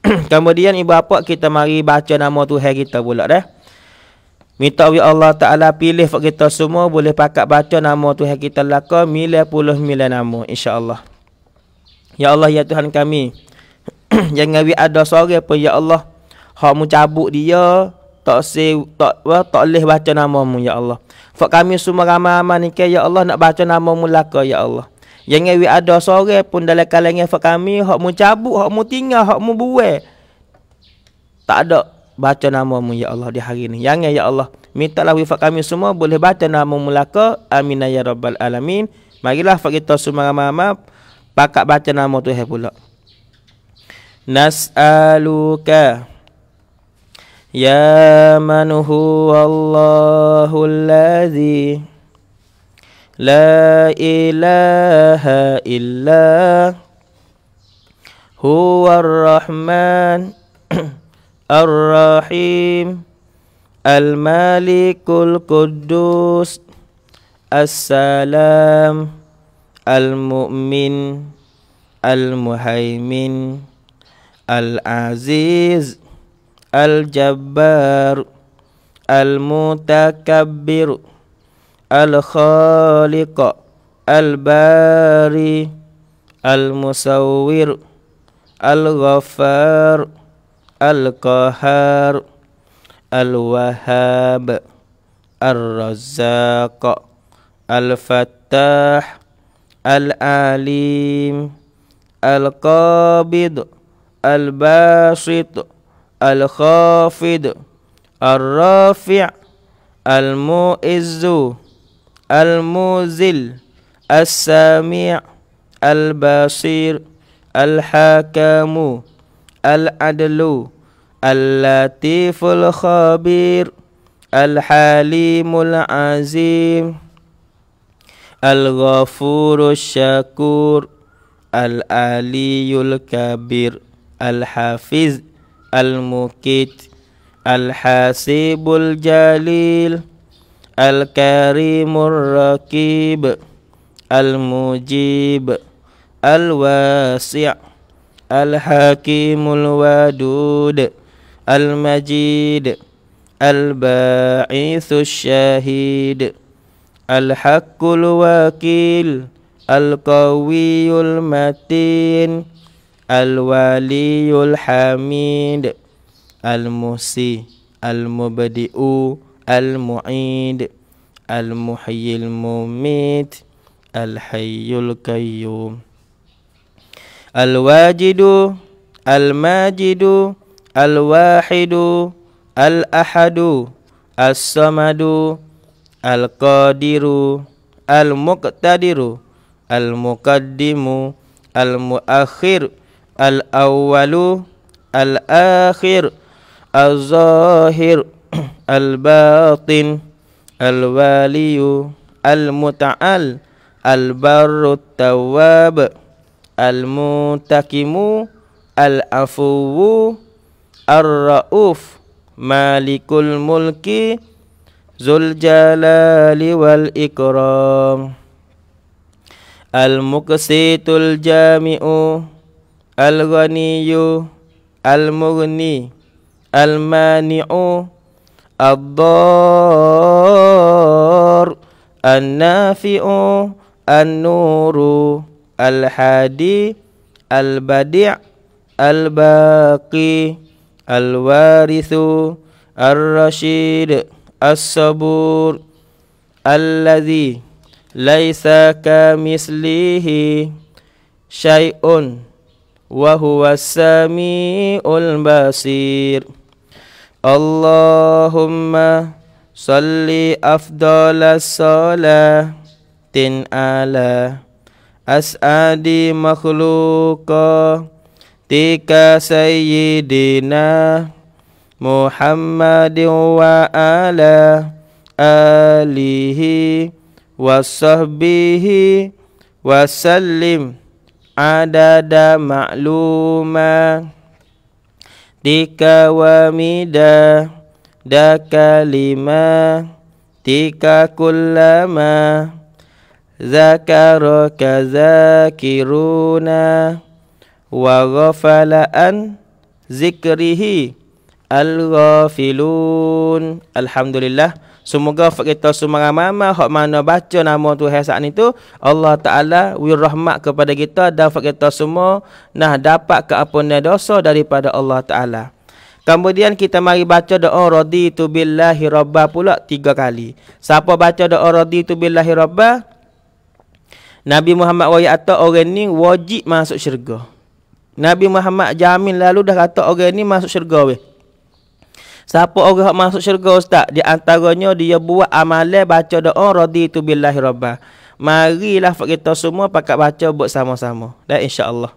Kemudian ibu bapa kita mari baca nama Tuhan kita pula dah. Minta wi Allah Taala pilih fak kita semua boleh pakat baca nama Tuhan kita laka mila puluh mila nama insya-Allah. Ya Allah ya Tuhan kami. Jangan wi ada sore pun ya Allah. Hak mencabut dia tak se tak wah, tak leh baca nama mu ya Allah. Fak kami semua ramai-ramai ni ke ya Allah nak baca nama mu laka ya Allah. Yang ni ada sore pun dalam kalangan fak kami hak mu cabut, hak mu tinggal, hak mu buai. Tak ada baca nama mu ya Allah di hari ini. Yang ya Allah, mintalah wifak kami semua boleh baca nama Melaka. Amin ya rabbal alamin. Marilah fak kita semua-mama pakak baca nama tu pula. Nas'aluka Ya man huwa Allahul ladzi لا إله إلا هو الرحمن الرحيم الملك القدوس السلام المؤمن المهيمن العزيز الجبار المتكبر الخالق الباري المصور الغفار القهار الوهاب الرزاق الفتاح العليم القابض الباسط الخافض الرافع المؤذ المزل السميع البصير الحكم العدل اللطيف الخبير الحليم العظيم الغفور الشكور العلي الكبير الحافظ المكيت الحاسب الجليل الكريم الرقيب المجيب الواسع الحكيم الودود المجيد الباعث الشهيد الحق الوكيل القوي المتين الولي الحميد المسيء المبدئ المعيد المحيي المميت الحي القيوم الواجد الماجد الواحد الأحد الصمد القادر المقتدر المقدم المؤخر الأول الآخر الظاهر الباطن الوالي المتعال البر التواب المنتقم العفو الرؤوف مالك الملك ذو الجلال والإكرام المقسيط الجامع الغني المغني المانع الضار النافع النور الحادي البديع الباقي الوارث الرشيد الصبور الذي ليس كمثله شيء وهو السميع البصير Allahumma salli afdal salatin ala as'adi makhluka tika sayyidina Muhammadin wa ala alihi wa sahbihi wa sallim adada ma'lumah Tika wamida Da kalima Tika kullama Zakaro kazakiruna Wa ghafala'an Zikrihi Al-ghafilun Alhamdulillah Semoga kita semua ramai-ramai hak mana baca nama Tuhan saat ni tu Allah Taala wir rahmat kepada kita dan kita semua nah dapat ke apa keampunan dosa daripada Allah Taala. Kemudian kita mari baca doa raditu billahi robba pula tiga kali. Siapa baca doa raditu billahi robba Nabi Muhammad wa yata orang ni wajib masuk syurga. Nabi Muhammad jamin lalu dah kata orang ni masuk syurga weh. Siapa orang yang masuk syurga ustaz? Di antaranya dia buat amalan baca doa raditu billahi rabbah. Marilah kita semua pakat baca buat sama-sama. Dan insya-Allah.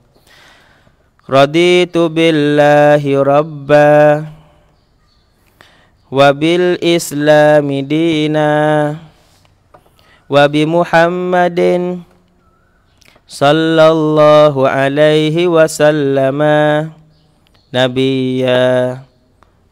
Raditu billahi rabbah. Wabil islami dina Wabi muhammadin Sallallahu alaihi wasallama Nabiyya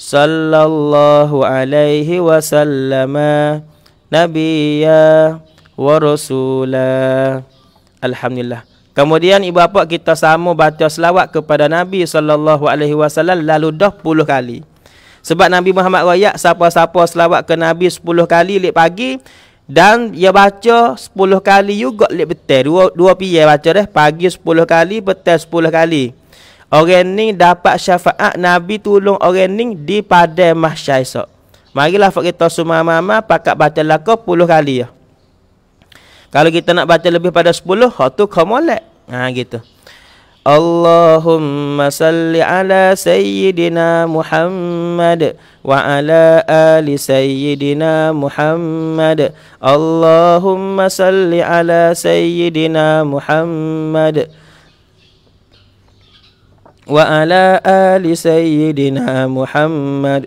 Sallallahu alaihi wasallam, وسلم نبيا ورسولا الحمد Kemudian ibu bapa kita sama baca selawat kepada Nabi sallallahu alaihi wasallam lalu dah puluh kali. Sebab Nabi Muhammad royak siapa-siapa selawat ke Nabi 10 kali lek pagi dan dia baca 10 kali juga lek petang. Dua dua piye baca deh pagi 10 kali, petang 10 kali orang ni dapat syafaat Nabi tolong orang ni di padang mahsyar esok. Marilah kita semua mama pakat baca lakau puluh kali ya. Kalau kita nak baca lebih pada sepuluh, hak tu kau molek. Ha gitu. Allahumma salli ala sayyidina Muhammad wa ala ali sayyidina Muhammad Allahumma salli ala sayyidina Muhammad وعلى آل سيدنا محمد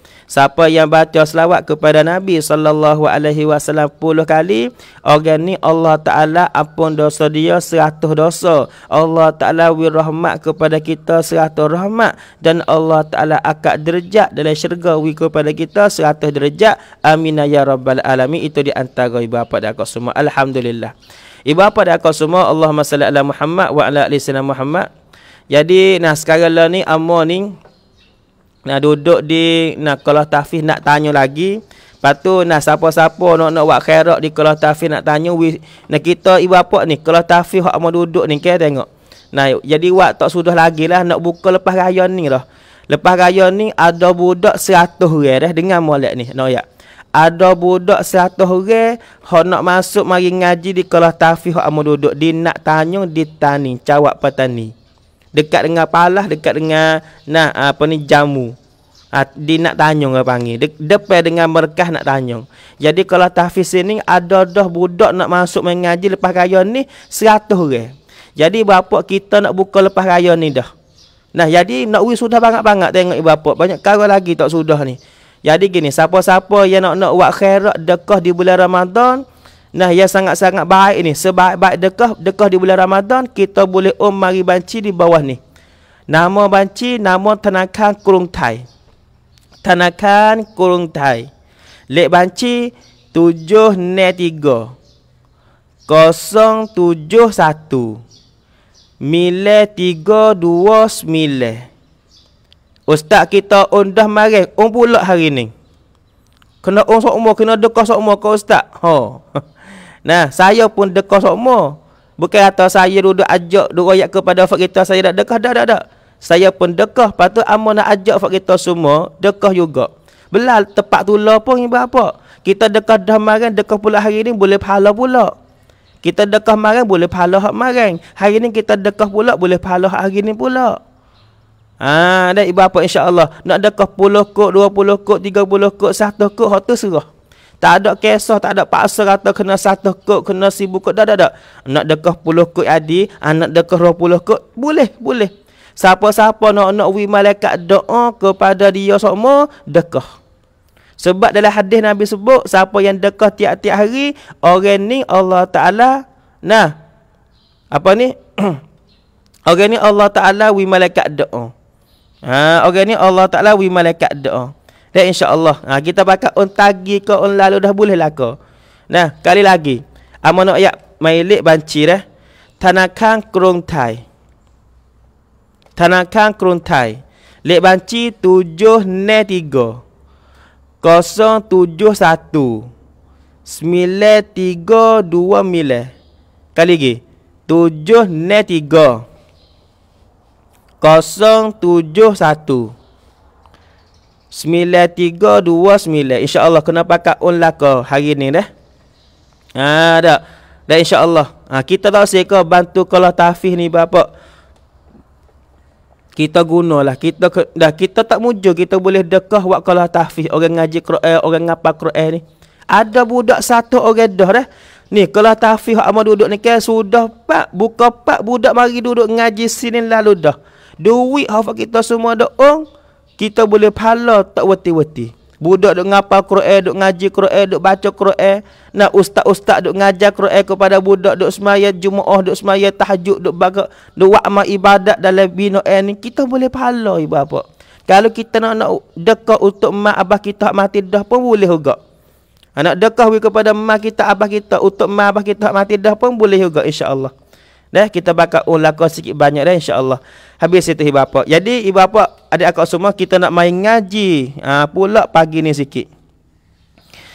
Siapa yang baca selawat kepada Nabi sallallahu alaihi wasallam 10 kali, orang ni Allah Taala ampun dosa dia 100 dosa. Allah Taala wir rahmat kepada kita 100 rahmat dan Allah Taala akad derajat dalam syurga wi kepada kita 100 derajat. Amin ya rabbal alamin. Itu di antara ibu bapa dan akak semua. Alhamdulillah. Ibu bapa dan akak semua, Allahumma salli ala Muhammad wa ala ali Muhammad. Jadi nah sekarang lah ni amma ni nak duduk di nak kalau tahfiz nak tanya lagi. Lepas tu nak siapa-siapa nak nak buat khairat di kalau tahfiz nak tanya we, nak kita ibu apa ni kalau tahfiz hak mau duduk ni ke tengok. Nah jadi wak tak sudah lagi lah nak buka lepas raya ni lah. Lepas raya ni ada budak 100 orang dah dengan molek ni. ya Ada budak 100 orang hok nak masuk mari ngaji di kalau tahfiz hok mau duduk di nak tanya di tani jawab petani dekat dengan palah dekat dengan nah apa ni jamu ha, dia nak tanya orang panggil De, depan dengan berkah nak tanya jadi kalau tahfiz ini ada dah budak nak masuk mengaji lepas raya ni 100 orang jadi berapa kita nak buka lepas raya ni dah nah jadi nak wis sudah banyak-banyak tengok ibu bapa banyak kau lagi tak sudah ni jadi gini, siapa-siapa yang nak nak buat khairat dekah di bulan Ramadan, Nah yang sangat-sangat baik ni Sebaik-baik dekah Dekah di bulan Ramadan Kita boleh om mari banci di bawah ni Nama banci Nama tanakan kurung thai Tanakan kurung thai Lek banci 7 3 Mile 329 Ustaz kita undah marih Om pulak hari ni Kena um seumur Kena dekah seumur ke Ustaz Haa Nah, saya pun dekah semua. Bukan atas saya duduk ajak duraya kepada kita saya dah dekah dah dah dah. Saya pun dekah patut amo nak ajak kita semua dekah juga. Belal tepat tula pun berapa? Kita dekah dah marang dekah pula hari ni boleh pahala pula. Kita dekah marang boleh pahala hak marang. Hari ni kita dekah pula boleh pahala hari ni pula. Ah, ha, dah ibu apa insya-Allah. Nak dekah 10 kok, 20 kok, 30 kok, 1 kok, hak tu serah. Tak ada kisah, tak ada paksa kata kena satu kot, kena sibu kot, dah, dah, dah. Nak dekah puluh kot adi, anak dekah roh puluh kot, boleh, boleh. Siapa-siapa nak-nak wi malaikat doa kepada dia semua, dekah. Sebab dalam hadis Nabi sebut, siapa yang dekah tiap-tiap hari, orang ni Allah Ta'ala, nah, apa ni? orang ni Allah Ta'ala wi malaikat doa. Ha, orang ni Allah Ta'ala wi malaikat doa. Dan insyaAllah ha, Kita pakai on tagi ke on lalu dah boleh lah ke Nah, kali lagi Amanu ayat mailik bancir eh Tanakan kerontai Tanakan thai. Lek banci tujuh ne tiga Kosong tujuh satu semile tiga dua mila Kali lagi Tujuh ne tiga Kosong tujuh satu 9329 insyaallah kena pakai on laka hari ni dah ha dah dan insyaallah ha, kita tak usah bantu kalau tahfiz ni bapa kita gunalah kita dah kita tak mujo kita boleh dekah buat kalau tahfiz orang ngaji Quran eh, orang ngapa Quran ni ada budak satu orang dah dah ni kalau tahfiz hak ama duduk ni kan sudah pak buka pak budak mari duduk ngaji sini lalu dah duit hafa kita semua dah ong oh, kita boleh pahala tak wati-wati. Budak duk ngapa Quran, duk ngaji Quran, duk baca Quran. Nak ustaz-ustaz duk ngajar Quran kepada budak duk semaya Jumaah, duk semaya tahajud, duk baga, duk wakma ibadat dalam bina eh, ni. Kita boleh pahala ibu apa. Kalau kita nak nak dekat untuk mak abah kita mati dah pun boleh juga. Anak dekah kepada mak kita abah kita untuk mak abah kita mati dah pun boleh juga insya-Allah. Dah kita bakal ulaka oh, sikit banyak dah insya-Allah. Habis itu ibu bapa. Jadi ibu bapa, adik akak semua kita nak main ngaji. Ha, pula pagi ni sikit.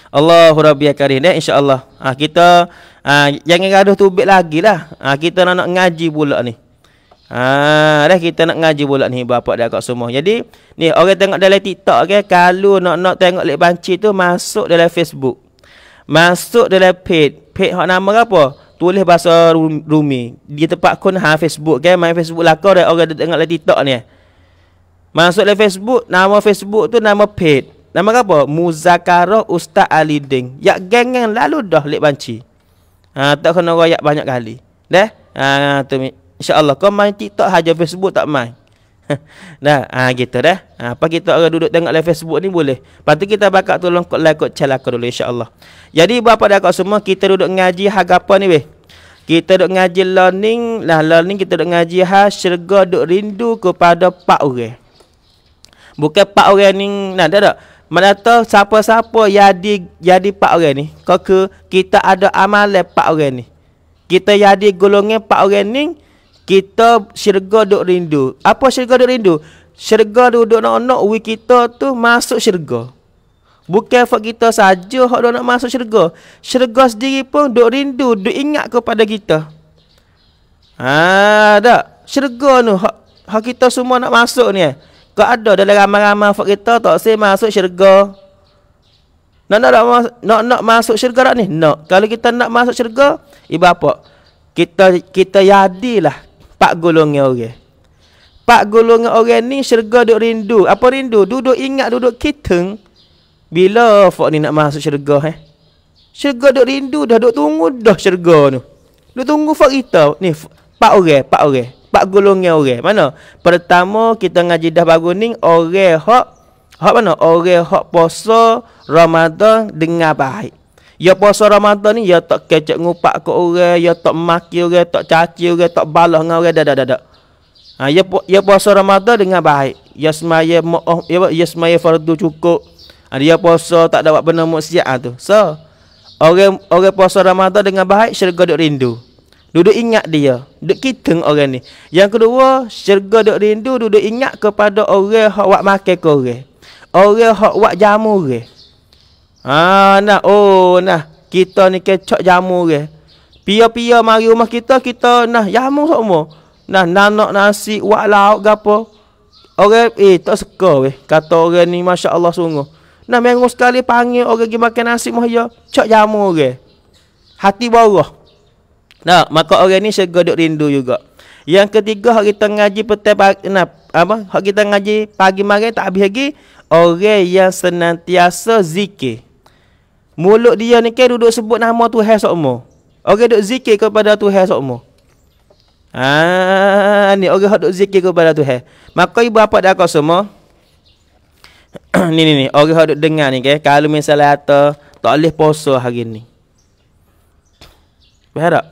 Allahu rabbi karim dah insya-Allah. Ha, kita ha, jangan gaduh tubik lagi lah. Ha, kita nak, nak ngaji pula ni. Ha, dah kita nak ngaji pula ni ibu bapa dah akak semua. Jadi ni orang tengok dalam TikTok ke okay? kalau nak nak tengok lek banci tu masuk dalam Facebook. Masuk dalam page. Page hak nama apa? tulis bahasa Rumi. Di tempat kon ha Facebook kan, main Facebook lah kau dah orang tengok lah TikTok ni. Eh? Masuk dalam Facebook, nama Facebook tu nama paid. Nama apa? Muzakarah Ustaz Ali Deng. Ya geng-geng lalu dah lek banci. Ha tak kena royak banyak kali. Dah? Ha tu insya-Allah kau main TikTok haja Facebook tak main nah, ha, gitu dah. Ha, apa kita orang duduk tengok live Facebook ni boleh. Lepas kita bakal tolong kot like kot channel lah, dulu insya-Allah. Jadi bapak dah kau semua kita duduk ngaji hak apa ni weh? Kita duduk ngaji learning, lah learning kita duduk ngaji ha syurga duk rindu kepada pak orang. Bukan pak orang ni nah dah dak. Mana tahu siapa-siapa jadi jadi pak orang ni. Kau ke kita ada amal pak orang ni. Kita jadi golongan pak orang ni kita syurga duk rindu. Apa syurga duk rindu? Syurga duduk nak nak we kita tu masuk syurga. Bukan fak kita saja hak nak masuk syurga. Syurga sendiri pun duk rindu, duk ingat kepada kita. Ha, ada. Syurga tu hak hak kita semua nak masuk ni. Eh? Kau ada dalam ramai-ramai fak kita tak sempat masuk syurga. Nak nak nak nak masuk syurga tak ni? Nak. Kalau kita nak masuk syurga, ibu apa? Kita kita yadilah pak golongan orang. pak golongan orang ni syurga duk rindu. Apa rindu? Duduk ingat duduk kiteng. Bila fak ni nak masuk syurga eh? Syurga duk rindu dah duk tunggu dah syurga tu. Duk tunggu fak kita. Ni pak orang, pak orang. pak golongan orang. Mana? Pertama kita ngaji dah baru ni orang hok hok mana? Orang hok puasa Ramadan dengan baik. Ya puasa Ramadan ni ya tak kecek ngupak ke orang, ya tak maki orang, tak caci orang, tak balah dengan orang dah dah dah. dah. Ha ya, pu- ya puasa Ramadan dengan baik. Ya semaya oh ya ya semaya fardu cukup. Ha, dia puasa tak dapat benda maksiat ha, tu. So orang orang puasa Ramadan dengan baik syurga duk rindu. Duduk ingat dia. Duduk kita orang ni. Yang kedua, syurga duk rindu duduk ingat kepada orang hak wak makan ke orang. Orang hak wak jamu orang. Ah nah oh nah kita ni kecok jamu ke. Pia-pia mari rumah kita kita nah jamu semua. Nah nanok nasi wak lauk gapo. Orang okay, eh tak suka weh. Kata orang ni masya-Allah sungguh. Nah mengus sekali panggil orang okay, pergi makan nasi mah ya. jamu orang. Hati boroh. Nah maka orang ni sego duk rindu juga. Yang ketiga hak kita ngaji petang nah apa hak kita ngaji pagi mari tak habis lagi orang yang senantiasa zikir. Mulut dia ni kan duduk sebut nama Tuhan sokmo. Orang duduk zikir kepada Tuhan sokmo. Ha ni orang duduk zikir kepada Tuhan. Maka ibu apa dah kau semua? ni ni ni orang duduk dengar ni kan kalau misalnya ata tak boleh puasa hari ni. Faham tak?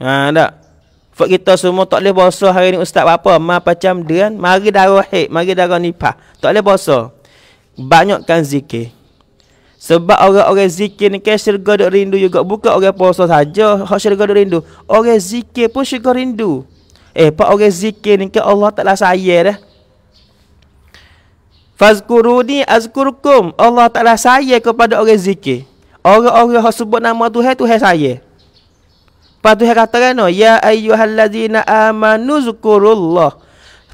Ha tak. Fak kita semua tak boleh puasa hari ni ustaz apa? Ma macam dia kan? Mari darah haid, mari darah nifas. Tak boleh poso. Banyakkan zikir. Sebab orang-orang zikir ni kan syurga dok rindu juga. Bukan orang puasa saja hak syurga dok rindu. Orang zikir pun syurga rindu. Eh, pak orang zikir ni kan Allah Taala sayang dah. Fazkuruni azkurkum. Allah Taala sayang kepada orang zikir. Orang-orang yang sebut nama Tuhan tu hai saya. Lepas tu kata kan, oh, ya ayyuhallazina amanu zkurullah.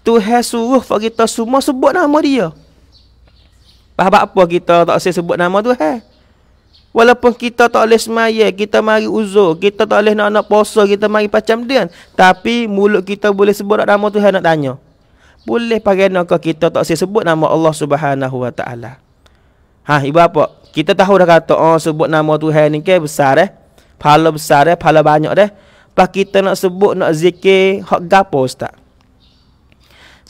Tuhan suruh kita semua sebut nama dia. Sebab apa kita tak boleh sebut nama tu eh? Walaupun kita tak boleh semaya, kita mari uzur, kita tak boleh nak-nak puasa, kita mari macam dia. Tapi mulut kita boleh sebut tak nama Tuhan nak tanya. Boleh pakai nama kita tak boleh sebut nama Allah Subhanahu Wa Taala. Ha, ibu apa? Kita tahu dah kata, oh sebut nama Tuhan ni ke besar eh. Pahala besar eh, pahala banyak deh. Pak kita nak sebut, nak zikir, hak gapo ustaz?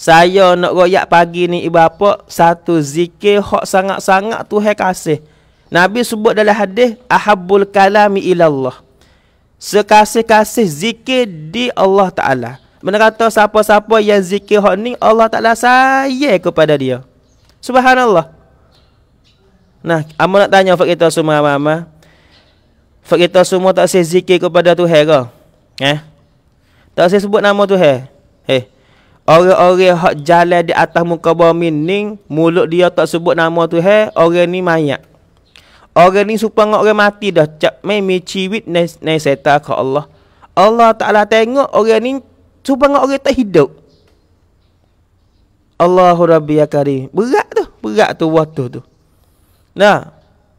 Saya nak royak pagi ni ibu bapa satu zikir hak sangat-sangat tu Tuhan kasih. Nabi sebut dalam hadis ahabbul kalami ilallah. Sekasih-kasih zikir di Allah Taala. Mana kata siapa-siapa yang zikir hak ni Allah Taala sayang kepada dia. Subhanallah. Nah, amo nak tanya fak kita semua mama. Fak kita semua tak sayang zikir kepada Tuhan ke? Eh. Tak sayang sebut nama Tuhan. Eh. Hey. Orang-orang hak jalan di atas muka bumi ni, mulut dia tak sebut nama tu he, orang ni mayat. Orang ni supaya orang mati dah cak mai mi ciwit nai ke Allah. Allah Taala tengok orang ni supaya orang tak hidup. Allahu Rabbi ya Karim. Berat tu, berat tu waktu tu. Nah,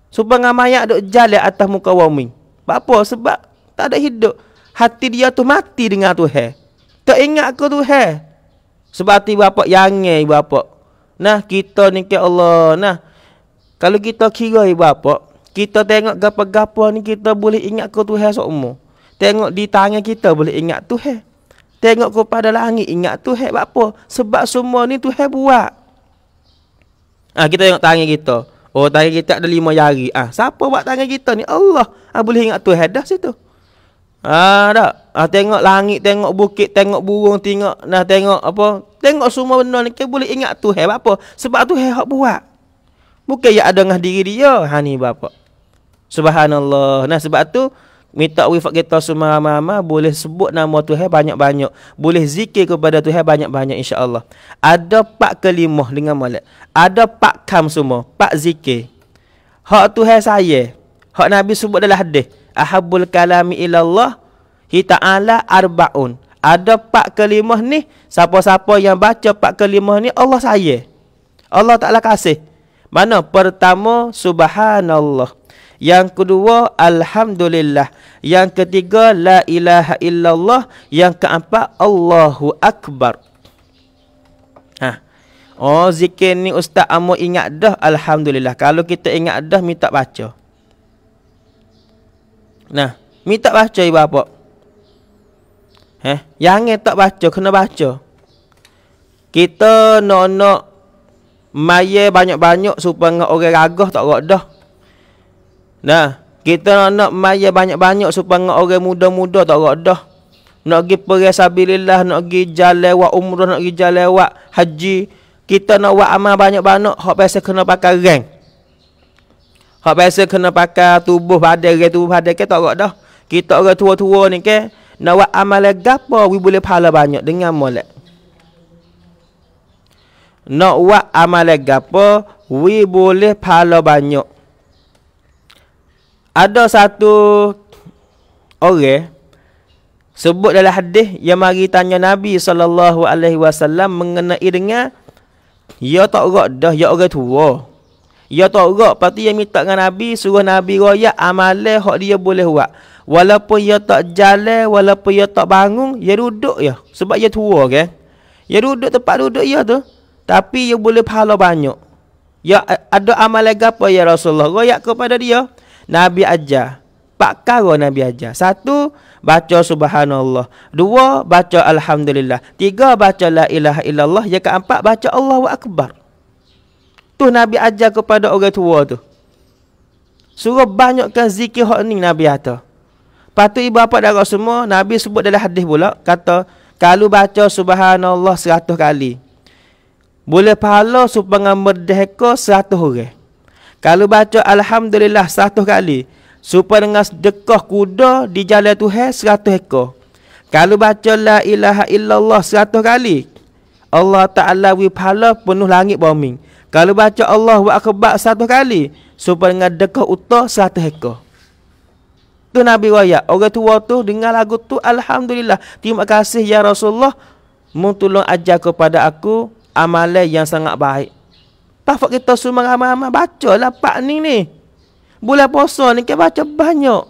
supaya mayat duk jalan atas muka bumi. Apa sebab tak ada hidup. Hati dia tu mati dengan tu Tuhan. Tak ingat ke Tuhan? Sebab hati bapak yang ibu bapak. Nah, kita ni ke Allah. Nah, kalau kita kira ibu bapak, kita tengok gapa-gapa ni kita boleh ingat ke Tuhan sokmo. Tengok di tangan kita boleh ingat Tuhan. Tengok kepada langit ingat Tuhan bapak. Sebab semua ni Tuhan buat. Ah kita tengok tangan kita. Oh tangan kita ada lima jari. Ah siapa buat tangan kita ni? Allah. Ah boleh ingat Tuhan dah situ. Ah ha, Ah tengok langit, tengok bukit, tengok burung, tengok nah tengok apa? Tengok semua benda ni kau boleh ingat tu hai apa? Sebab tu hai hak buat. Bukan yang ada dengan diri dia. Ha ni bapa. Subhanallah. Nah sebab tu minta wifat kita semua mama boleh sebut nama Tuhan banyak-banyak. Boleh zikir kepada Tuhan banyak-banyak insya-Allah. Ada pak kelimah dengan molek. Ada pak kam semua, pak zikir. Hak Tuhan saya. Hak Nabi sebut adalah hadis. Ahabul kalami ilallah kita ta'ala arbaun ada pak kelima ni siapa-siapa yang baca pak kelima ni Allah saya Allah Taala kasih mana pertama subhanallah yang kedua alhamdulillah yang ketiga la ilaha illallah yang keempat Allahu akbar ha Oh zikir ni ustaz amu ingat dah alhamdulillah kalau kita ingat dah minta baca Nah, mi tak baca ibu apa? Eh, yang tak baca kena baca. Kita nak nak maye banyak-banyak supaya ngah orang ragah tak rak dah. Nah, kita nak nak maye banyak-banyak supaya ngah orang muda-muda tak rak dah. Nak pergi perih sabilillah, nak pergi jalan wa umrah, nak pergi jalan wa haji. Kita nak buat amal banyak-banyak, hak biasa kena pakai rank. Hak biasa kena pakai tubuh pada ke tubuh pada ke tak ada dah. Kita orang tua-tua ni ke nak buat amal gapo we boleh pahala banyak dengan molek. Nak buat amal gapo we boleh pahala banyak. Ada satu orang sebut dalam hadis yang mari tanya Nabi sallallahu alaihi wasallam mengenai dengan ya tak ada dah ya orang tua. Ya tak juga. Lepas yang dia minta dengan Nabi, suruh Nabi raya amalan hak dia boleh buat. Walaupun dia tak jalan, walaupun dia tak bangun, dia duduk ya. Sebab dia tua, kan? Dia duduk tempat duduk dia tu. Tapi dia boleh pahala banyak. Ya ada amalan apa ya Rasulullah? Royak kepada dia. Nabi ajar. Pak kara Nabi ajar. Satu, baca subhanallah. Dua, baca alhamdulillah. Tiga, baca la ilaha illallah. Yang keempat, baca Allahu akbar tu Nabi ajar kepada orang tua tu. Suruh banyakkan zikir hak ni Nabi kata. Patut ibu bapa darah semua, Nabi sebut dalam hadis pula, kata, kalau baca subhanallah seratus kali, boleh pahala supaya merdeka seratus orang. Kalau baca Alhamdulillah seratus kali, supaya dengan sedekah kuda di jalan Tuhan seratus ekor. Kalau baca La ilaha illallah seratus kali, Allah Ta'ala wipala penuh langit bumi. Kalau baca Allah wa akhbar satu kali. Supaya dengan dekat utah satu hekoh. Tu Nabi Waya. Orang tua tu dengar lagu tu. Alhamdulillah. Terima kasih ya Rasulullah. Mungtulung ajar kepada aku. Amalai yang sangat baik. Tafak kita semua ramai-ramai. Baca lah pak ni ni. Bulan puasa ni kita baca banyak.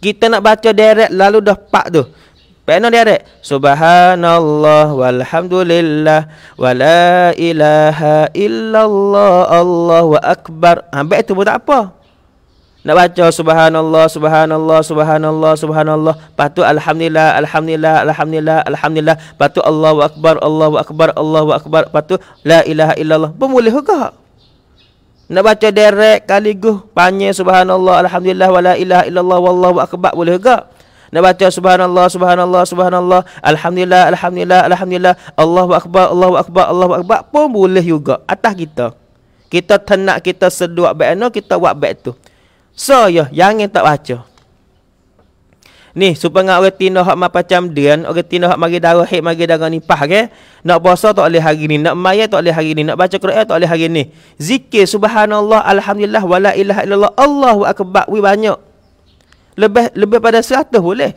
Kita nak baca direct lalu dah pak tu. Pena dia ada. Subhanallah walhamdulillah wa la ilaha illallah Allah, Allahu akbar. Ambil ha, tu pun tak apa. Nak baca subhanallah subhanallah subhanallah subhanallah. Patu alhamdulillah alhamdulillah alhamdulillah alhamdulillah. Patu Allahu akbar Allahu akbar Allahu akbar. Patu la ilaha illallah. Boleh ke? Nak baca direct kali guh subhanallah alhamdulillah wala ilaha illallah wallahu akbar boleh ke? Nak baca subhanallah, subhanallah, subhanallah. Alhamdulillah, alhamdulillah, alhamdulillah. Allahu akbar, Allahu akbar, Allahu akbar pun boleh juga atas kita. Kita tenak kita seduak baik kita buat baik tu. So ya, yang tak baca. Ni supaya orang tindak hak macam dia, orang tindak hak mari darah hak mari darah nipah ke. Okay? Nak puasa tak boleh hari ni, nak mayat tak boleh hari ni, nak baca Quran tak boleh hari ni. Zikir subhanallah, alhamdulillah, wala ilaha illallah, Allahu akbar, wi banyak. Lebih lebih pada 100 boleh.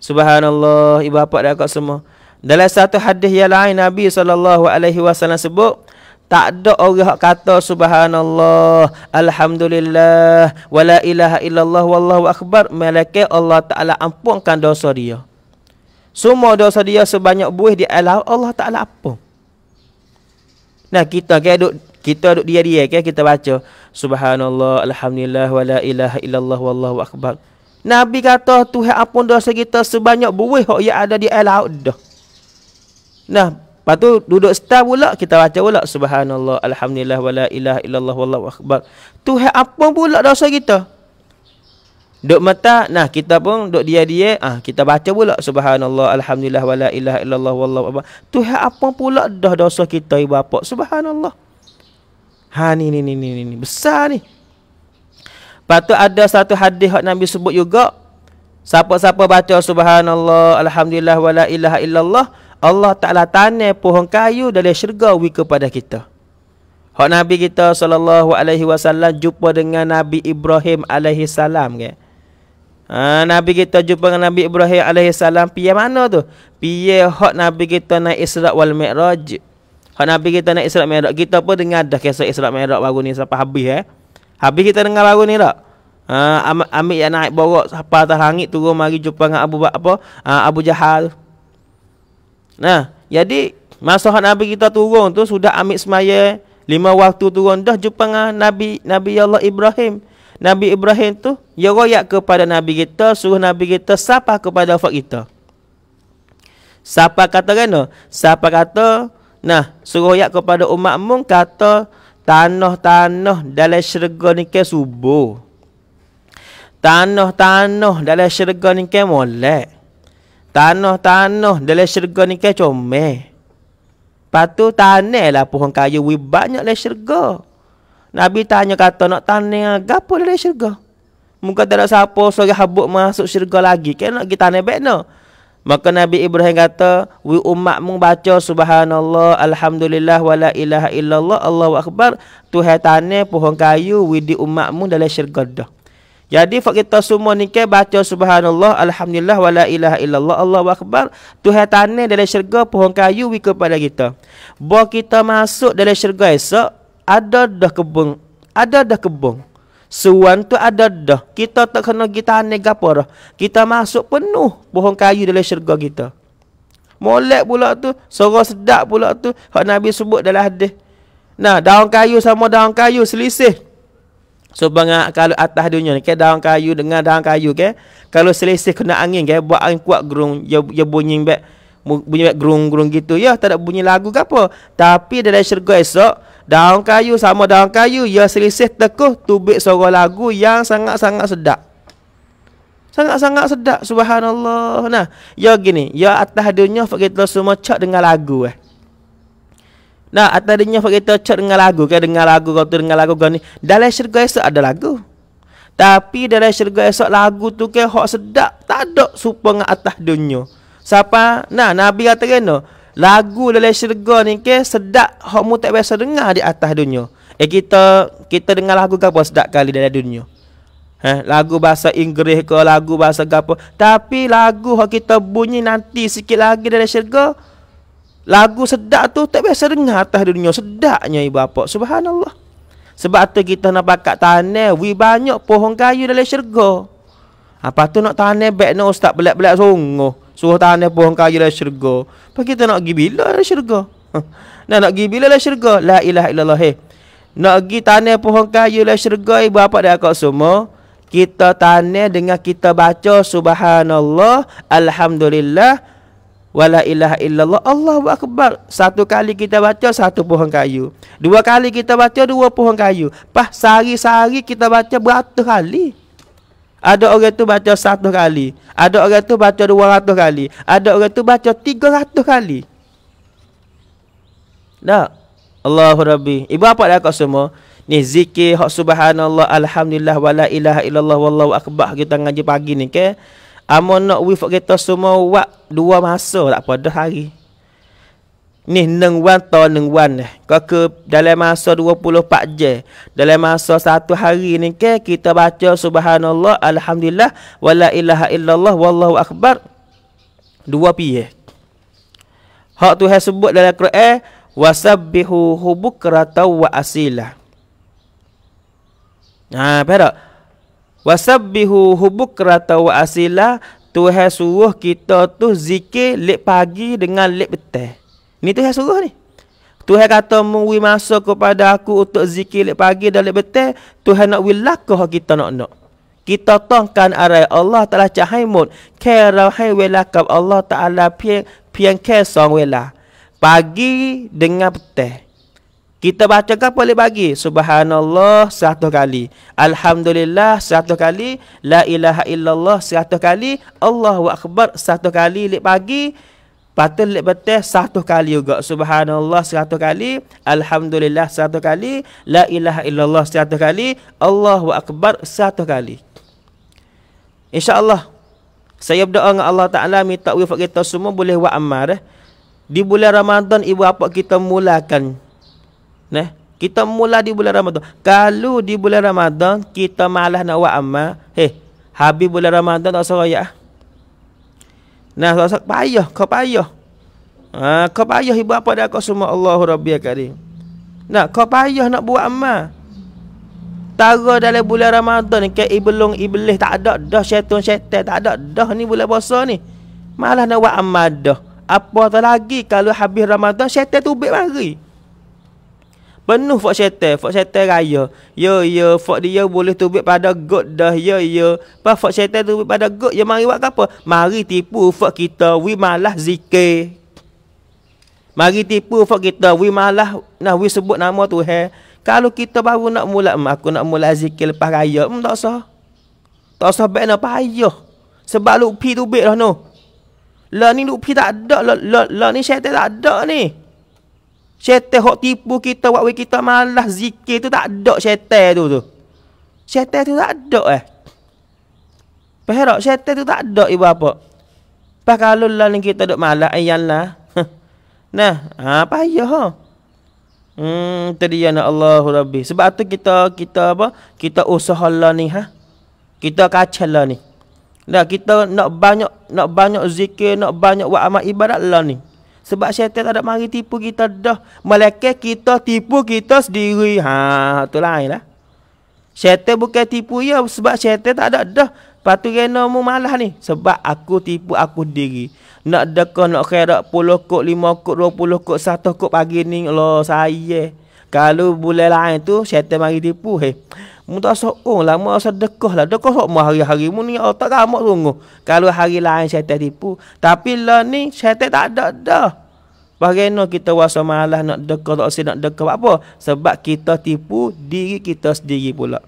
Subhanallah ibu bapa dan akak semua. Dalam satu hadis yang lain Nabi sallallahu alaihi wasallam sebut tak ada orang kata subhanallah alhamdulillah wala ilaha illallah wallahu akbar malaikat Allah taala ampunkan dosa dia. Semua dosa dia sebanyak buih di alam Allah taala ampun. Nah kita kayak kita duduk dia-dia okay? Kita baca Subhanallah Alhamdulillah Wala ilaha illallah Wallahu akbar Nabi kata Tuhan apun dosa kita Sebanyak buih hok Yang ada di air laut dah Nah Lepas duduk setar pula Kita baca pula Subhanallah Alhamdulillah Wala ilaha illallah Wallahu akbar Tuhan apun pula dosa kita Duk mata, nah kita pun duk dia-dia, ah kita baca pula subhanallah alhamdulillah wala ilaha illallah wallahu akbar. Tuhan apa pula dah dosa kita ibu bapa? Subhanallah. Ha ni ni ni ni ni besar ni. Patut ada satu hadis hak Nabi sebut juga. Siapa-siapa baca subhanallah alhamdulillah wala ilaha illallah Allah Taala tanam pohon kayu dari syurga wi kepada kita. Hak Nabi kita sallallahu alaihi wasallam jumpa dengan Nabi Ibrahim alaihi salam ke. Ha, Nabi kita jumpa dengan Nabi Ibrahim alaihi salam pi mana tu? Pi hak Nabi kita naik Isra wal Mi'raj. Kalau Nabi kita nak Isra Mi'raj Kita pun dengar dah kisah Isra Mi'raj baru ni Sampai habis eh Habis kita dengar baru ni tak uh, am- Ambil yang naik borok Sampai atas langit Turun mari jumpa dengan Abu apa uh, Abu Jahal Nah Jadi Masa Nabi kita turun tu Sudah ambil semaya Lima waktu turun Dah jumpa dengan Nabi Nabi Allah Ibrahim Nabi Ibrahim tu Ya royak kepada Nabi kita Suruh Nabi kita Sapa kepada Fak kita Siapa kata kan Siapa kata Nah, suruh ayat kepada umat mung kata tanah-tanah dalam syurga ni ke subuh. Tanah-tanah dalam syurga ni ke molek. Tanah-tanah dalam syurga ni ke comel. Patu tu tanah lah pohon kayu wi banyak dalam syurga. Nabi tanya kata nak tanah apa dalam syurga? Muka tak ada siapa seorang habuk masuk syurga lagi. Kenapa nak pergi tanah baik Maka Nabi Ibrahim kata, "Wi umatmu baca subhanallah, alhamdulillah, wala ilaha illallah, Allahu akbar, Tuhan tanah pohon kayu wi di umatmu dalam syurga dah." Jadi fak kita semua ni ke baca subhanallah, alhamdulillah, wala ilaha illallah, Allahu akbar, Tuhan tanah dalam syurga pohon kayu wi kepada kita. Bo kita masuk dalam syurga esok, ada dah kebun, ada dah kebun. Suan tu ada dah. Kita tak kena kita aneh apa dah. Kita masuk penuh Bohong kayu dalam syurga kita. Molek pula tu. Sorang sedap pula tu. Hak Nabi sebut dalam hadis. Nah, daun kayu sama daun kayu selisih. So, bangat kalau atas dunia ni. Okay, daun kayu dengan daun kayu. Okay? Kalau selisih kena angin. Okay? Buat angin kuat gerung. Ya, ya bunyi back. Bunyi back gerung-gerung gitu. Ya, tak ada bunyi lagu ke apa. Tapi dalam syurga esok. Daun kayu sama daun kayu Ia selisih tekuh tubik suara lagu yang sangat-sangat sedap Sangat-sangat sedap Subhanallah Nah Ya gini Ya atas dunia Fakita semua cak dengan lagu eh Nah atas dunia Fakita cak dengan lagu Kan dengan lagu Kau tu dengan lagu kau ni Dalam syurga esok ada lagu Tapi dalam syurga esok Lagu tu kan Hak sedap Tak ada Supa dengan atas dunia Siapa Nah Nabi kata kena lagu dalam syurga ni ke sedap hok mu tak biasa dengar di atas dunia. Eh kita kita dengar lagu ke apa sedap kali dalam dunia. Eh, lagu bahasa Inggeris ke lagu bahasa gapo tapi lagu hok kita bunyi nanti sikit lagi dalam syurga lagu sedap tu tak biasa dengar atas dunia sedapnya ibu bapa subhanallah sebab tu kita nak pakat tanah wi banyak pohon kayu dalam syurga apa tu nak tanah baik nak ustaz belak-belak sungguh Suruh tanya pun kayu lah syurga. Apa kita nak pergi bila lah syurga? Nah, nak pergi bila lah syurga? La ilah ilallah. Hey. Nak pergi tanya pohon kayu lah syurga. Ibu apa dia kau semua? Kita tanya dengan kita baca subhanallah. Alhamdulillah. Wala ilah illallah. Allahu Akbar. Satu kali kita baca satu pohon kayu. Dua kali kita baca dua pohon kayu. Pas sehari-sehari kita baca beratus kali. Ada orang tu baca satu kali. Ada orang tu baca dua ratus kali. Ada orang tu baca tiga ratus kali. Tak? Allahu Rabbi. Ibu apa dah kau semua? Ni zikir, hak subhanallah, alhamdulillah, wa la ilaha illallah, wallahu akbar. Kita ngaji pagi ni, ke? Okay? Amo nak wifat kita semua, wak dua masa tak pada hari. Ni neng wan to neng wan eh. Kau ke dalam masa 24 je. Dalam masa satu hari ni ke kita baca subhanallah alhamdulillah wa ilaha illallah wallahu akbar. Dua piye. eh. Hak tu yang sebut dalam Quran wasabbihu hubukrata wa asila. Ha, pada. Wasabbihu hubukrata wa asila Tuhan suruh kita tu zikir lep pagi dengan lep petang. Ini Tuhan suruh ni. Tuhan kata mengui masuk kepada aku untuk zikir lek pagi dan lek betul. Tuhan nak kau kita nak nak. Kita tongkan arai Allah Ta'ala cahaimun. Kera hai welakab Allah Ta'ala piang, piang kesong welah. Pagi dengan bete Kita baca kau boleh pagi Subhanallah satu kali. Alhamdulillah satu kali. La ilaha illallah satu kali. Allah wa Akbar satu kali. Lepas pagi. Patut lebih satu kali juga. Subhanallah satu kali. Alhamdulillah satu kali. La ilaha illallah satu kali. Allahu Akbar satu kali. InsyaAllah. Saya berdoa dengan Allah Ta'ala. Minta wifat kita semua boleh buat amal. Eh. Di bulan Ramadan ibu apa kita mulakan. Nah, kita mula di bulan Ramadan. Kalau di bulan Ramadan kita malah nak buat amal. Hei, habis bulan Ramadan tak suruh ah. ya. Nah, sosok payah, kau payah. Ha, kau payah ibu apa dah kau semua Allahu Rabbi Karim. Nah, kau payah nak buat amal. Tara dalam bulan Ramadan ni ke iblong iblis tak ada dah syaitan syaitan tak ada dah ni bulan puasa ni. Malah nak buat amal dah. Apa tu lagi kalau habis Ramadan syaitan tu ubik mari. Penuh fak syaitan, fak syaitan raya. Ya, ya, fak dia boleh tubik pada god dah, ya, ya. Pak fak syaitan tubik pada god, ya mari buat apa? Mari tipu fak kita, we malah zikir. Mari tipu fak kita, we malah, nah we sebut nama tu, he. Kalau kita baru nak mula, hmm, aku nak mula zikir lepas raya, hmm, tak sah. Tak sah baik nak payah. Sebab lupi tubik lah, no. Lah ni lupi tak ada, lah, lah, lah ni syaitan tak ada ni. Syaitan hok tipu kita buat kita malas zikir tu tak ada syaitan tu tu. Syaitan tu tak ada eh. Faham tak? Syaitan tu tak ada ibu apa. Pas kalau lah kita dok malas ayan eh, lah. nah, ha payah ha. Hmm, tadi ya nak Allah Rabbi. Sebab tu kita kita apa? Kita usaha lah ni ha. Kita kacau lah ni. Dah kita nak banyak nak banyak zikir, nak banyak buat amal ibadat lah ni. Sebab syaitan tak ada mari tipu kita dah. Malaikat kita tipu kita sendiri. Ha, tu lain lah. Syaitan bukan tipu ya sebab syaitan tak ada dah. Patu kena mu malah ni sebab aku tipu aku diri. Nak dekah nak khairat puluh kok, lima kok, dua puluh kok, satu kok pagi ni. Allah saya. Kalau bulan lain tu syaitan mari tipu. Hei. Muta sokong oh, lah Muta sedekah lah Dekah sok mah hari-hari Mu ni oh, tak ramak sungguh Kalau hari lain syaitan tipu Tapi lah ni saya tak ada dah Bagaimana kita wasa malah nak dekah tak si nak dekah apa Sebab kita tipu diri kita sendiri pula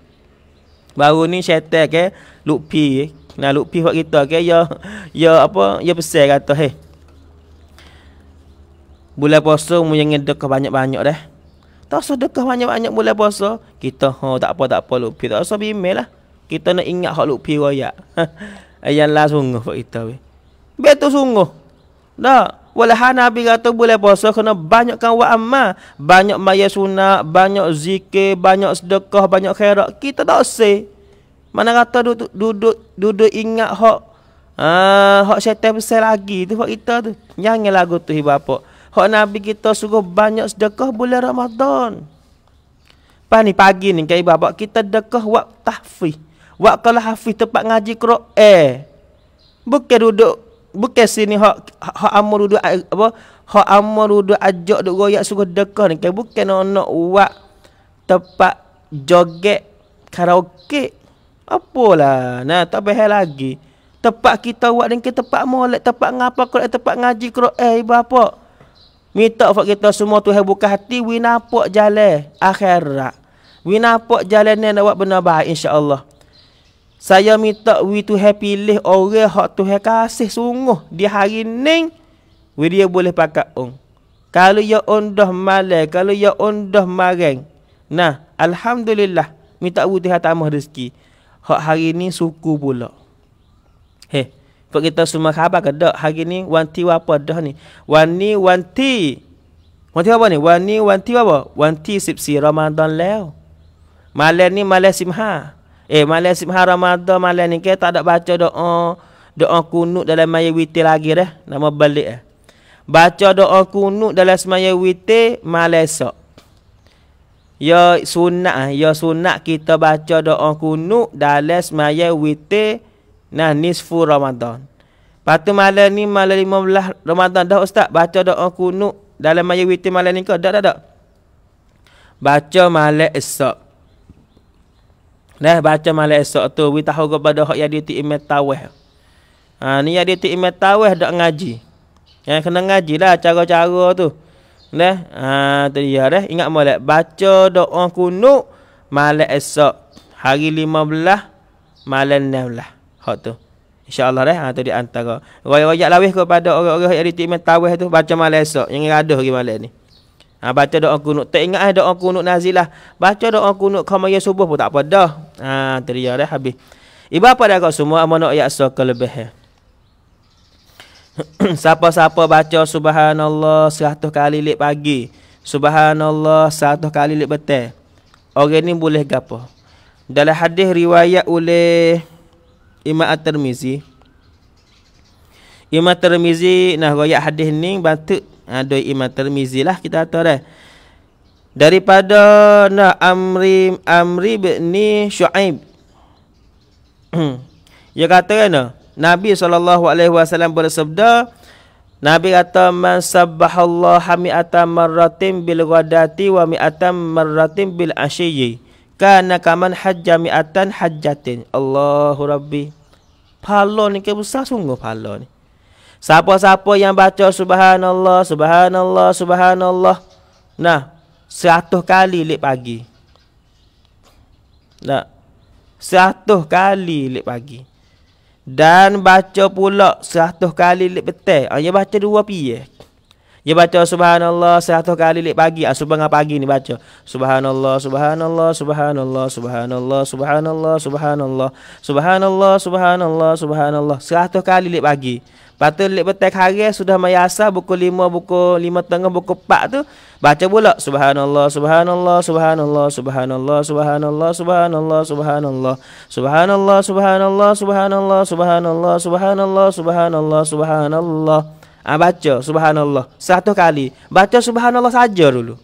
Baru ni saya tak ke Lupi eh. Nah lupi buat kita ke Ya Ya apa Ya besar kata hey. Eh. Bulan puasa mu yang dekah banyak-banyak dah tak sedekah banyak-banyak bulan puasa. Kita ha oh, tak apa tak apa lupi. Tak usah bimbel lah. Kita nak ingat hak lupi raya. Ayah lah sungguh buat kita. Betul sungguh. Tak. Walah Nabi kata bulan puasa kena banyakkan wa amal. Banyak maya sunat, banyak zikir, banyak sedekah, banyak khairat. Kita tak usah. Mana kata duduk duduk, duduk ingat hak Ah, uh, hak setan besar lagi tu buat kita tu. Jangan lagu tu ibu bapak. Hak Nabi kita suruh banyak sedekah bulan Ramadan. Pas ni pagi ni kaya bapa kita dekah wak tahfih. Wak kalau hafiz tempat ngaji kerok eh. Bukan duduk. Bukan sini hak hak amur duduk apa. Hak amur duduk ajak duduk royak suruh dekah ni. Kaya bukan nak wak tempat joget karaoke. Apalah. Nah tak payah lagi. Tempat kita wak ni ke tempat molek. Tempat ngapa kerok tempat ngaji kerok eh bapa. Minta Fak kita semua tu yang buka hati We nampak jalan akhirat We nampak jalan ni nak buat benda baik insyaAllah Saya minta we tu yang pilih orang Hak tu yang kasih sungguh Di hari ni We dia boleh pakai ung Kalau ya on dah malai Kalau ya on dah mareng Nah Alhamdulillah Minta we tu yang rezeki Hak hari ni suku pula Heh untuk kita semua khabar ke tak hari ni wanti apa dah ni? Wani wanti. Wanti apa ni? Wani wanti apa? Wanti sipsi Ramadan lew. Malam ni malam simha. Eh malam simha Ramadan malam ni ke tak ada baca doa. Oh, doa oh, kunut dalam maya witi lagi dah. Nama balik eh. Baca doa oh, kunut dalam semaya witi malam esok. Ya sunnah, Ya sunnah kita baca doa kunut dalam semaya witi malam Nah nisfu Ramadan. Patu malam ni malam lima belah Ramadan dah ustaz baca doa kunut dalam maya witi malam ni ke? Tak, tak, tak. Baca malam esok. Nah baca malam esok tu. Kita tahu kepada orang yang dia ti imat tawih. Ha, ni yang dia ti imat tawih tak ngaji. Yang kena ngaji lah cara-cara tu. Nah, ha, tu dia dah. Ingat malam. Baca doa kunut malam esok. Hari lima belah malam ni belah. Hak tu. insya Allah dah. Ha, tu di antara. Raya-raya lawih kepada orang-orang yang ditikmat tawih tu. Baca malam esok. Yang ada lagi malam ni. Ha, baca doa kunut. Tak ingat eh doa kunut nazilah. Baca doa kunut kamaya subuh pun tak apa dah. Ha, teriak dah habis. Ibu apa dah kau semua? Amanu ayat so kelebih. Siapa-siapa baca subhanallah 100 kali lip pagi. Subhanallah 100 kali lip betul. Orang ni boleh gapo? Dalam hadis riwayat oleh Imam At-Tirmizi Imam tirmizi nah royak hadis ni batuk ada ha, Imam At-Tirmizi lah kita tahu dah daripada nah Amri Amri ni Shu'aib Ya kata kan Nabi SAW bersabda Nabi kata man sabbahallahu mi'atan marratin bil ghadati wa mi'atan marratin bil ashiyyi Kana kaman hajja mi'atan hajjatin. Allahu Rabbi. Pahala ni ke besar sungguh pahala ni. Siapa-siapa yang baca subhanallah, subhanallah, subhanallah. Nah, seratus kali lep pagi. Nah, seratus kali lep pagi. Dan baca pula seratus kali lep petai. Ah, Hanya baca dua piye. Eh. Dia baca subhanallah 100 kali lepas pagi. Ah subhanallah pagi ni baca. Subhanallah subhanallah subhanallah subhanallah subhanallah subhanallah subhanallah subhanallah subhanallah 100 kali lepas pagi. Patut lek petang hari sudah mayasa buku lima buku lima tengah buku 4 tu baca pula subhanallah subhanallah subhanallah subhanallah subhanallah subhanallah subhanallah subhanallah subhanallah subhanallah subhanallah subhanallah subhanallah subhanallah subhanallah ha, baca subhanallah satu kali baca subhanallah saja dulu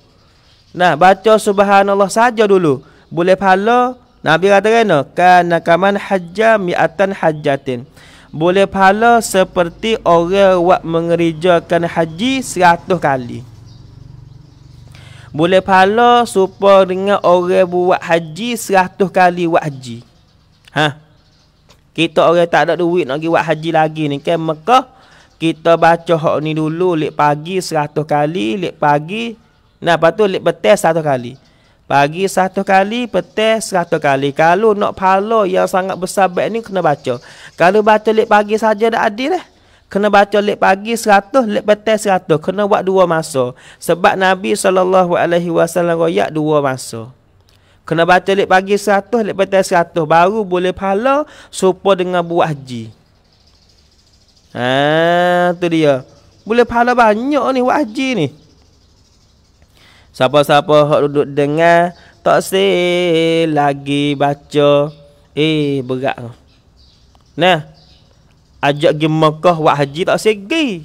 nah baca subhanallah saja dulu boleh pahala nabi kata kena kana kaman hajja mi'atan hajatin boleh pahala seperti orang buat mengerjakan haji seratus kali boleh pahala supaya dengan orang buat haji seratus kali buat haji ha kita orang tak ada duit nak pergi buat haji lagi ni ke? Kan? Mekah kita baca hak ni dulu lek pagi 100 kali lek pagi nah patut lek petang 100 kali pagi 100 kali petang 100 kali kalau nak pahala yang sangat besar baik ni kena baca kalau baca lek pagi saja dah adil eh kena baca lek pagi 100 lek petang 100 kena buat dua masa sebab nabi sallallahu alaihi wasallam royak dua masa kena baca lek pagi 100 lek petang 100 baru boleh pahala supaya dengan buat haji Ha tu dia. Boleh pahala banyak ni wajib ni. Siapa-siapa hok duduk dengar tak si lagi baca eh berat. Nah. Ajak pergi Mekah buat haji tak segi.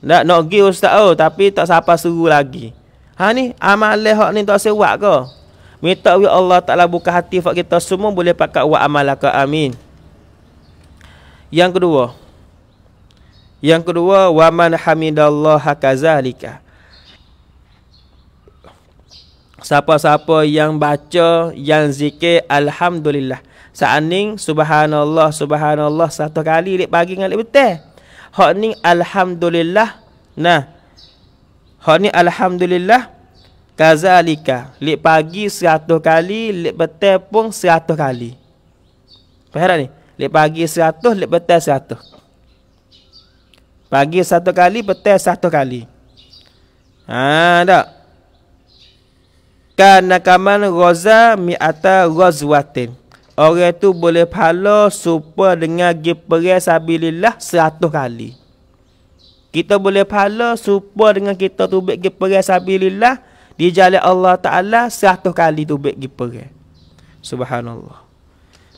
Nak nak pergi ustaz oh tapi tak siapa suruh lagi. Ha ni amalan hok ni tak sewak ke? Minta ya Allah Taala buka hati fak kita semua boleh pakai buat amal ke amin. Yang kedua, yang kedua waman hamidallah hakazalika. Siapa-siapa yang baca yang zikir alhamdulillah. Saaning subhanallah subhanallah satu kali lek pagi ngalik betul. Hak ni alhamdulillah. Nah. Hak ni alhamdulillah kazalika. Lek pagi 100 kali, lek betul pun 100 kali. Faham tak ni? Lek pagi 100, lek betul Pagi satu kali, petang satu kali. Ha, tak? Kana kaman roza mi'ata rozwatin. Orang tu boleh pahala supa dengan giperai sabilillah seratus kali. Kita boleh pahala supa dengan kita tubik giperai sabilillah di jalan Allah Ta'ala seratus kali tubik giperai. Subhanallah.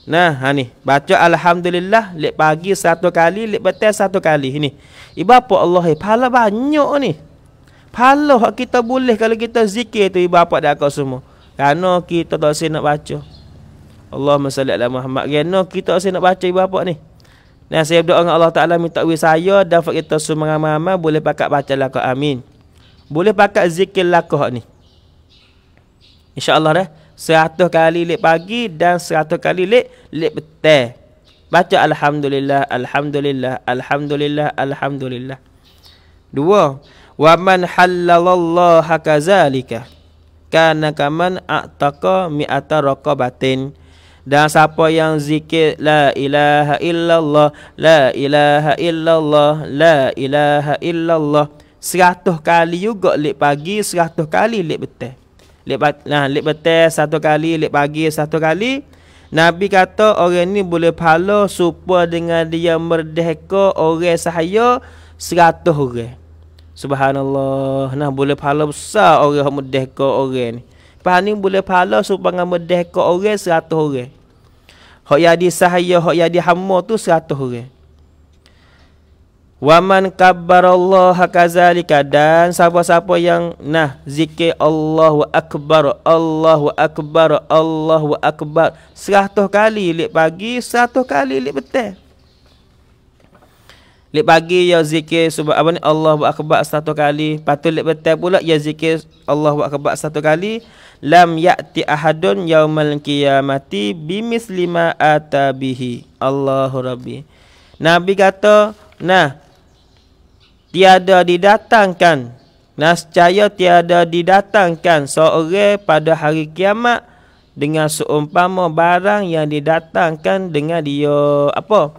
Nah, ha ni. Baca alhamdulillah le pagi satu kali, le petang satu kali. Ini. Ibapa Allah eh pahala banyak ni. Pahala hak kita boleh kalau kita zikir tu ibapa dak kau semua. Karena kita tak sen nak baca. Allah salli ala Muhammad. Karena kita tak nak baca ibapa ni. Nah, saya berdoa dengan Allah Taala minta wi saya dapat kita semua ramai boleh pakak baca lakah amin. Boleh pakak zikir lakah ni. Insya-Allah dah. Eh? Seratus kali lep pagi dan seratus kali lep lep petang. Baca alhamdulillah, alhamdulillah, alhamdulillah, alhamdulillah. Dua. Wa man halalallaha kazalika. Kana kaman ataka mi'ata raqabatin. Dan siapa yang zikir la ilaha illallah, la ilaha illallah, la ilaha illallah. Seratus kali juga lep pagi, seratus kali lep petang. Lepat, nah lip petang satu kali, lip pagi satu kali. Nabi kata orang ni boleh pahala supaya dengan dia merdeka orang sahaya seratus orang. Subhanallah. Nah boleh pahala besar orang yang merdeka orang ni. Pahala ni boleh pahala supaya dengan merdeka orang seratus orang. Hak yang di sahaya, hak yang di hamba tu seratus orang. Waman kabbar Allah kazalika dan siapa-siapa yang nah zikir Allahu akbar Allahu akbar Allahu akbar 100 kali lek pagi 100 kali lek petang. Lek pagi ya zikir subah apa ni Allahu akbar satu kali, patul lek petang pula ya zikir Allahu akbar satu kali lam ya'ti ahadun yaumal qiyamati bimislima atabihi Allahu rabbi. Nabi kata, nah tiada didatangkan nascaya tiada didatangkan seorang pada hari kiamat dengan seumpama barang yang didatangkan dengan dia apa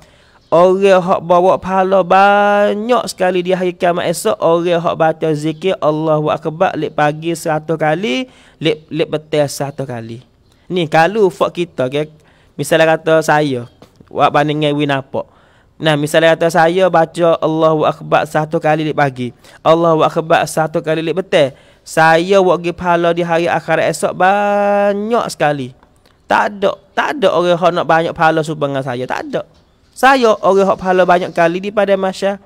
orang hak bawa pahala banyak sekali di hari kiamat esok orang hak baca zikir Allahu akbar lep pagi 100 kali lep lep petang 100 kali ni kalau fak kita ke okay? misalnya kata saya buat bandingnya winapok Nah, misalnya kata saya baca Allahu Akbar satu kali lip pagi. Allahu Akbar satu kali lip betul. Saya buat pergi pahala di hari akhir esok banyak sekali. Tak ada. Tak ada orang yang nak banyak pahala serupa dengan saya. Tak ada. Saya orang yang pahala banyak kali di pada masa.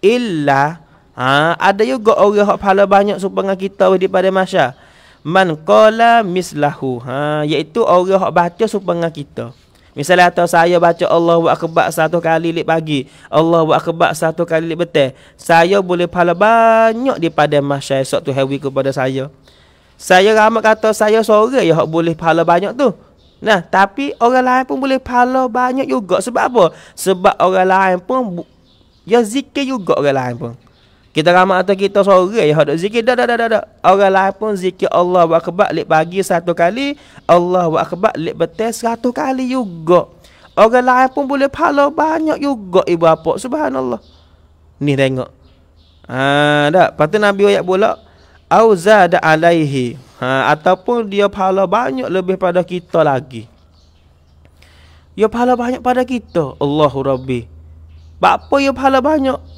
Illa ha, ada juga orang yang pahala banyak serupa dengan kita di pada masa. Man qala mislahu. Ha, iaitu orang yang baca serupa dengan kita. Misalnya atau saya baca Allahu Akbar satu kali lip pagi. Allahu Akbar satu kali lip betul. Saya boleh pahala banyak di pada masa esok tu hewi kepada saya. Saya ramai kata saya seorang yang boleh pahala banyak tu. Nah, tapi orang lain pun boleh pahala banyak juga. Sebab apa? Sebab orang lain pun bu- ya zikir juga orang lain pun. Kita ramai atau kita sorang Ya, hendak zikir dah dah dah dah. Da. Orang lain pun zikir Allah wa akbar lek pagi satu kali, Allah wa akbar lek betes satu kali juga. Orang lain pun boleh pahala banyak juga ibu bapa. Subhanallah. Ni tengok. Ha dak, patu Nabi ayat pula auzada alaihi. Ha ataupun dia pahala banyak lebih pada kita lagi. Dia pahala banyak pada kita. Allahu Rabbi. Bapa dia pahala banyak?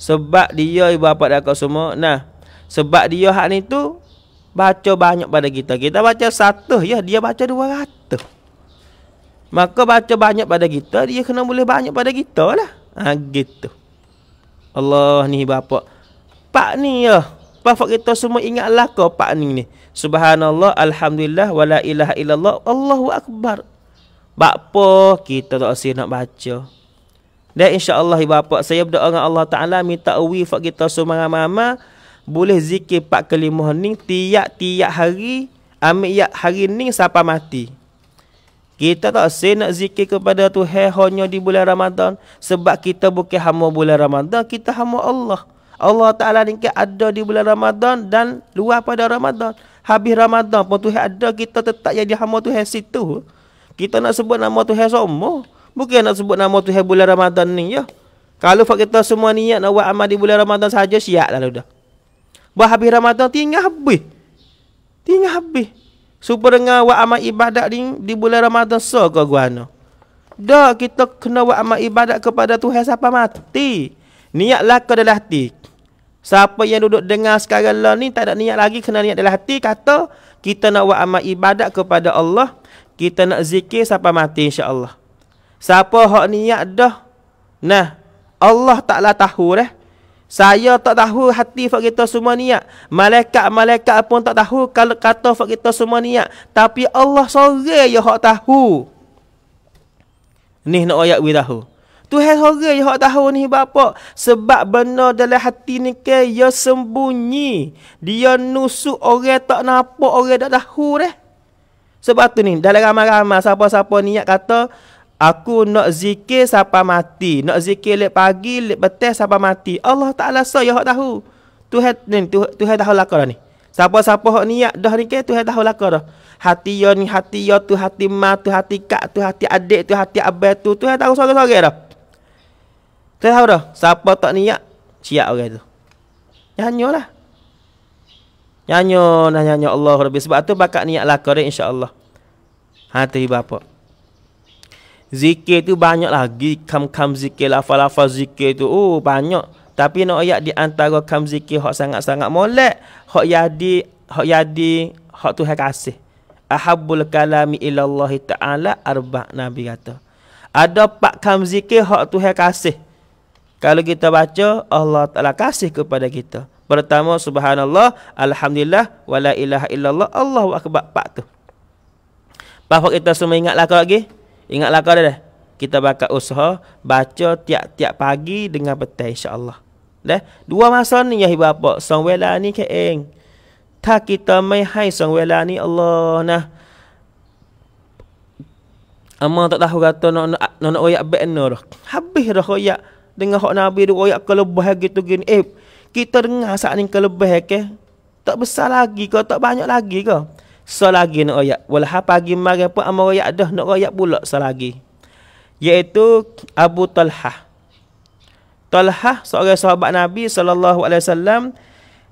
Sebab dia ibu bapa dah kau semua. Nah, sebab dia hak ni tu baca banyak pada kita. Kita baca satu ya, dia baca dua ratus. Maka baca banyak pada kita, dia kena boleh banyak pada kita lah. Ha, gitu. Allah ni bapa. Pak ni ya. Bapak kita semua ingatlah kau pak ni ni. Subhanallah, Alhamdulillah, wala ilaha illallah, Allahu Akbar. Bapak kita tak usah nak baca. Dan insya-Allah ibu bapa saya berdoa dengan Allah Taala minta wifak kita semua mama boleh zikir pak kelima ni tiap-tiap hari ambil ya hari ni sampai mati. Kita tak sen nak zikir kepada Tuhan hanya di bulan Ramadan sebab kita bukan hamba bulan Ramadan, kita hamba Allah. Allah Taala ni kan ada di bulan Ramadan dan luar pada Ramadan. Habis Ramadan pun Tuhan ada kita tetap jadi hamba Tuhan situ. Kita nak sebut nama Tuhan semua. Bukan nak sebut nama tu bulan Ramadan ni ya. Kalau fak kita semua niat nak buat amal di bulan Ramadan saja siap lah sudah. Buat habis Ramadan tinggal habis. Tinggal habis. Supaya dengan buat amal ibadat ni di bulan Ramadan so ke guana. Dah kita kena buat amal ibadat kepada Tuhan siapa mati. niatlah laka dalam hati. Siapa yang duduk dengar sekarang lah ni tak ada niat lagi kena niat dalam hati kata kita nak buat amal ibadat kepada Allah. Kita nak zikir siapa mati insya Allah. Siapa hak niat dah. Nah, Allah taklah tahu dah. Saya tak tahu hati fak kita semua niat. Malaikat-malaikat pun tak tahu kalau kata fak kita semua niat. Tapi Allah sore ya hak tahu. Ni nak ayat we tahu. Tuhan sore ya hak tahu ni bapak. Sebab benda dalam hati ni ke ya sembunyi. Dia nusuk orang tak nampak orang tak tahu dah. Sebab tu ni dalam ramai-ramai siapa-siapa niat kata Aku nak zikir siapa mati. Nak zikir lep pagi, lep petang siapa mati. Allah Ta'ala so, ya hak tahu. Tuhan ni, Tuhan tahu lah kau ni. Siapa-siapa hak niat dah ni ke, Tuhan tahu lah kau dah. Hati yo ni, hati yo tu, hati ma tu, hati kak tu, hati adik tu, hati abah tu. Tuhan tahu sorang-sorang dah. Tuhan tahu dah. Siapa tak niat, siap orang tu. Nyanyo lah. Nyanyo, nah nyanyo Allah Rabbi. Sebab tu bakat niat lah kau ni, insyaAllah. Hati bapak. Zikir tu banyak lagi Kam-kam zikir Lafal-lafal zikir tu Oh banyak Tapi nak ayat di antara kam zikir Hak sangat-sangat molek Hak yadi, Hak yadi, Hak tu kasih Ahabul kalami ilallah ta'ala Arba' Nabi kata Ada pak kam zikir Hak tu kasih Kalau kita baca Allah ta'ala kasih kepada kita Pertama subhanallah Alhamdulillah Wala ilaha illallah Allahu akbar Pak tu Pak kita semua ingatlah kau lagi Ingatlah kau dah. Kita bakal usaha baca tiap-tiap pagi dengan petai insya-Allah. Dah. Dua masa ni ya ibu bapa, song wela ni ke eng. Tak kita mai hai song wela ni Allah nah. Amma tak tahu kata nak nak nak, nak oyak benar dah. Habis dah oyak dengan hok Nabi dia oyak kelebih gitu gini. Eh, kita dengar saat ni kelebih ke? Tak besar lagi ke? Tak banyak lagi ke? selagi nak royak. Walah pagi mari pun amar royak dah nak royak pula selagi. Iaitu Abu Talha. Talha seorang sahabat Nabi sallallahu alaihi wasallam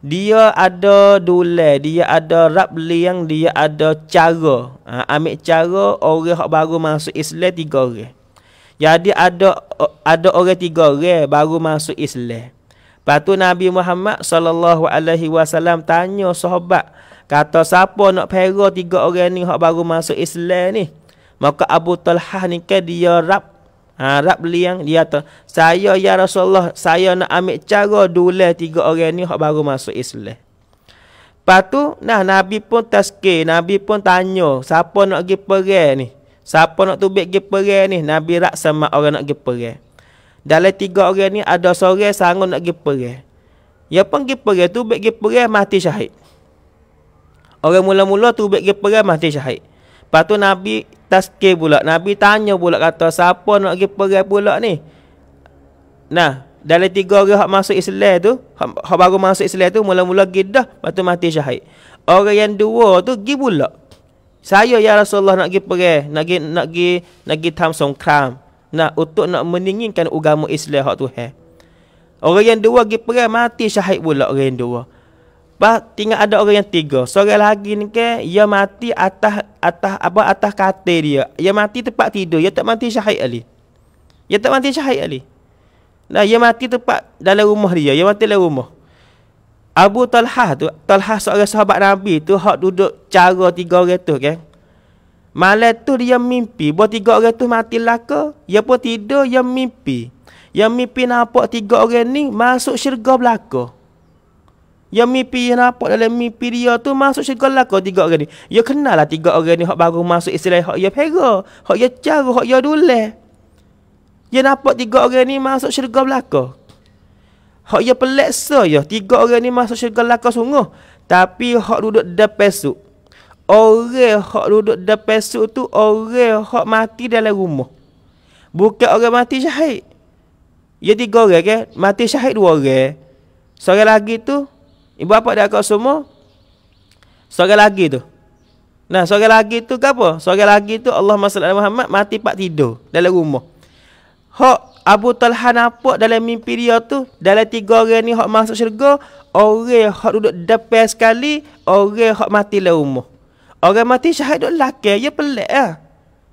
dia ada dule, dia ada rabli yang dia ada cara. Ha, ambil cara orang yang baru masuk Islam tiga orang. Jadi ada ada orang tiga orang baru masuk Islam. Lepas tu Nabi Muhammad sallallahu alaihi wasallam tanya sahabat Kata siapa nak pera tiga orang ni hak baru masuk Islam ni. Maka Abu Talha ni ke kan, dia rap. Ha, rap liang. Dia kata, saya ya Rasulullah, saya nak ambil cara dua tiga orang ni hak baru masuk Islam. Lepas tu, nah, Nabi pun tazkir. Nabi pun tanya, siapa nak pergi perang ni? Siapa nak tubik pergi perang ni? Nabi rak sama orang nak pergi perang. Dalam tiga orang ni ada seorang sanggup nak pergi perang. Ya pun pergi perang tu, baik pergi mati syahid. Orang mula-mula tu buat perang mati syahid. Lepas tu Nabi tasker pula. Nabi tanya pula kata siapa nak pergi perang pula ni. Nah, dalam tiga orang yang masuk Islam tu, yang baru masuk Islam tu mula-mula pergi dah. Lepas tu mati syahid. Orang yang dua tu pergi pula. Saya ya Rasulullah nak pergi perang, nak pergi nak pergi nak pergi tham songkram. Nah, untuk nak meninginkan agama Islam hak tu Orang yang dua pergi perang mati syahid pula orang yang dua. Pak, tinggal ada orang yang tiga. Seorang lagi ni ke, ia mati atas atas apa atas katil dia. Ia mati tempat tidur. Ia tak mati syahid Ali. Ia tak mati syahid Ali. Nah, ia mati tempat dalam rumah dia. Ia mati dalam rumah. Abu Talha tu, Talha seorang sahabat Nabi tu hak duduk cara tiga orang tu kan. Malam tu dia mimpi, buat tiga orang tu mati laka, dia pun tidur, dia mimpi. Yang mimpi nampak tiga orang ni masuk syurga belakang yang mimpi yang nampak dalam mimpi dia tu masuk segala kau tiga orang ni. Ya kenal lah tiga orang ni hak baru masuk istilah hak ya pera, hak ya cara, hak ya dule. Ya nampak tiga orang ni masuk syurga belaka. Hak ya peleksa ya tiga orang ni masuk syurga belaka sungguh. Tapi hak duduk depan su. Orang hak duduk depan su tu orang hak mati dalam rumah. Bukan orang mati syahid. Ya tiga orang ke? Kan, mati syahid dua orang. Seorang lagi tu Ibu bapa dia kau semua seorang lagi tu. Nah, seorang lagi tu ke apa? Seorang lagi tu Allah Masya Muhammad mati pak tidur dalam rumah. Hak Abu Talha nampak dalam mimpi dia tu dalam tiga orang ni hak masuk syurga, orang hak duduk depan sekali, orang hak mati dalam rumah. Orang mati syahid duk laki, ya pelik ya. Lah.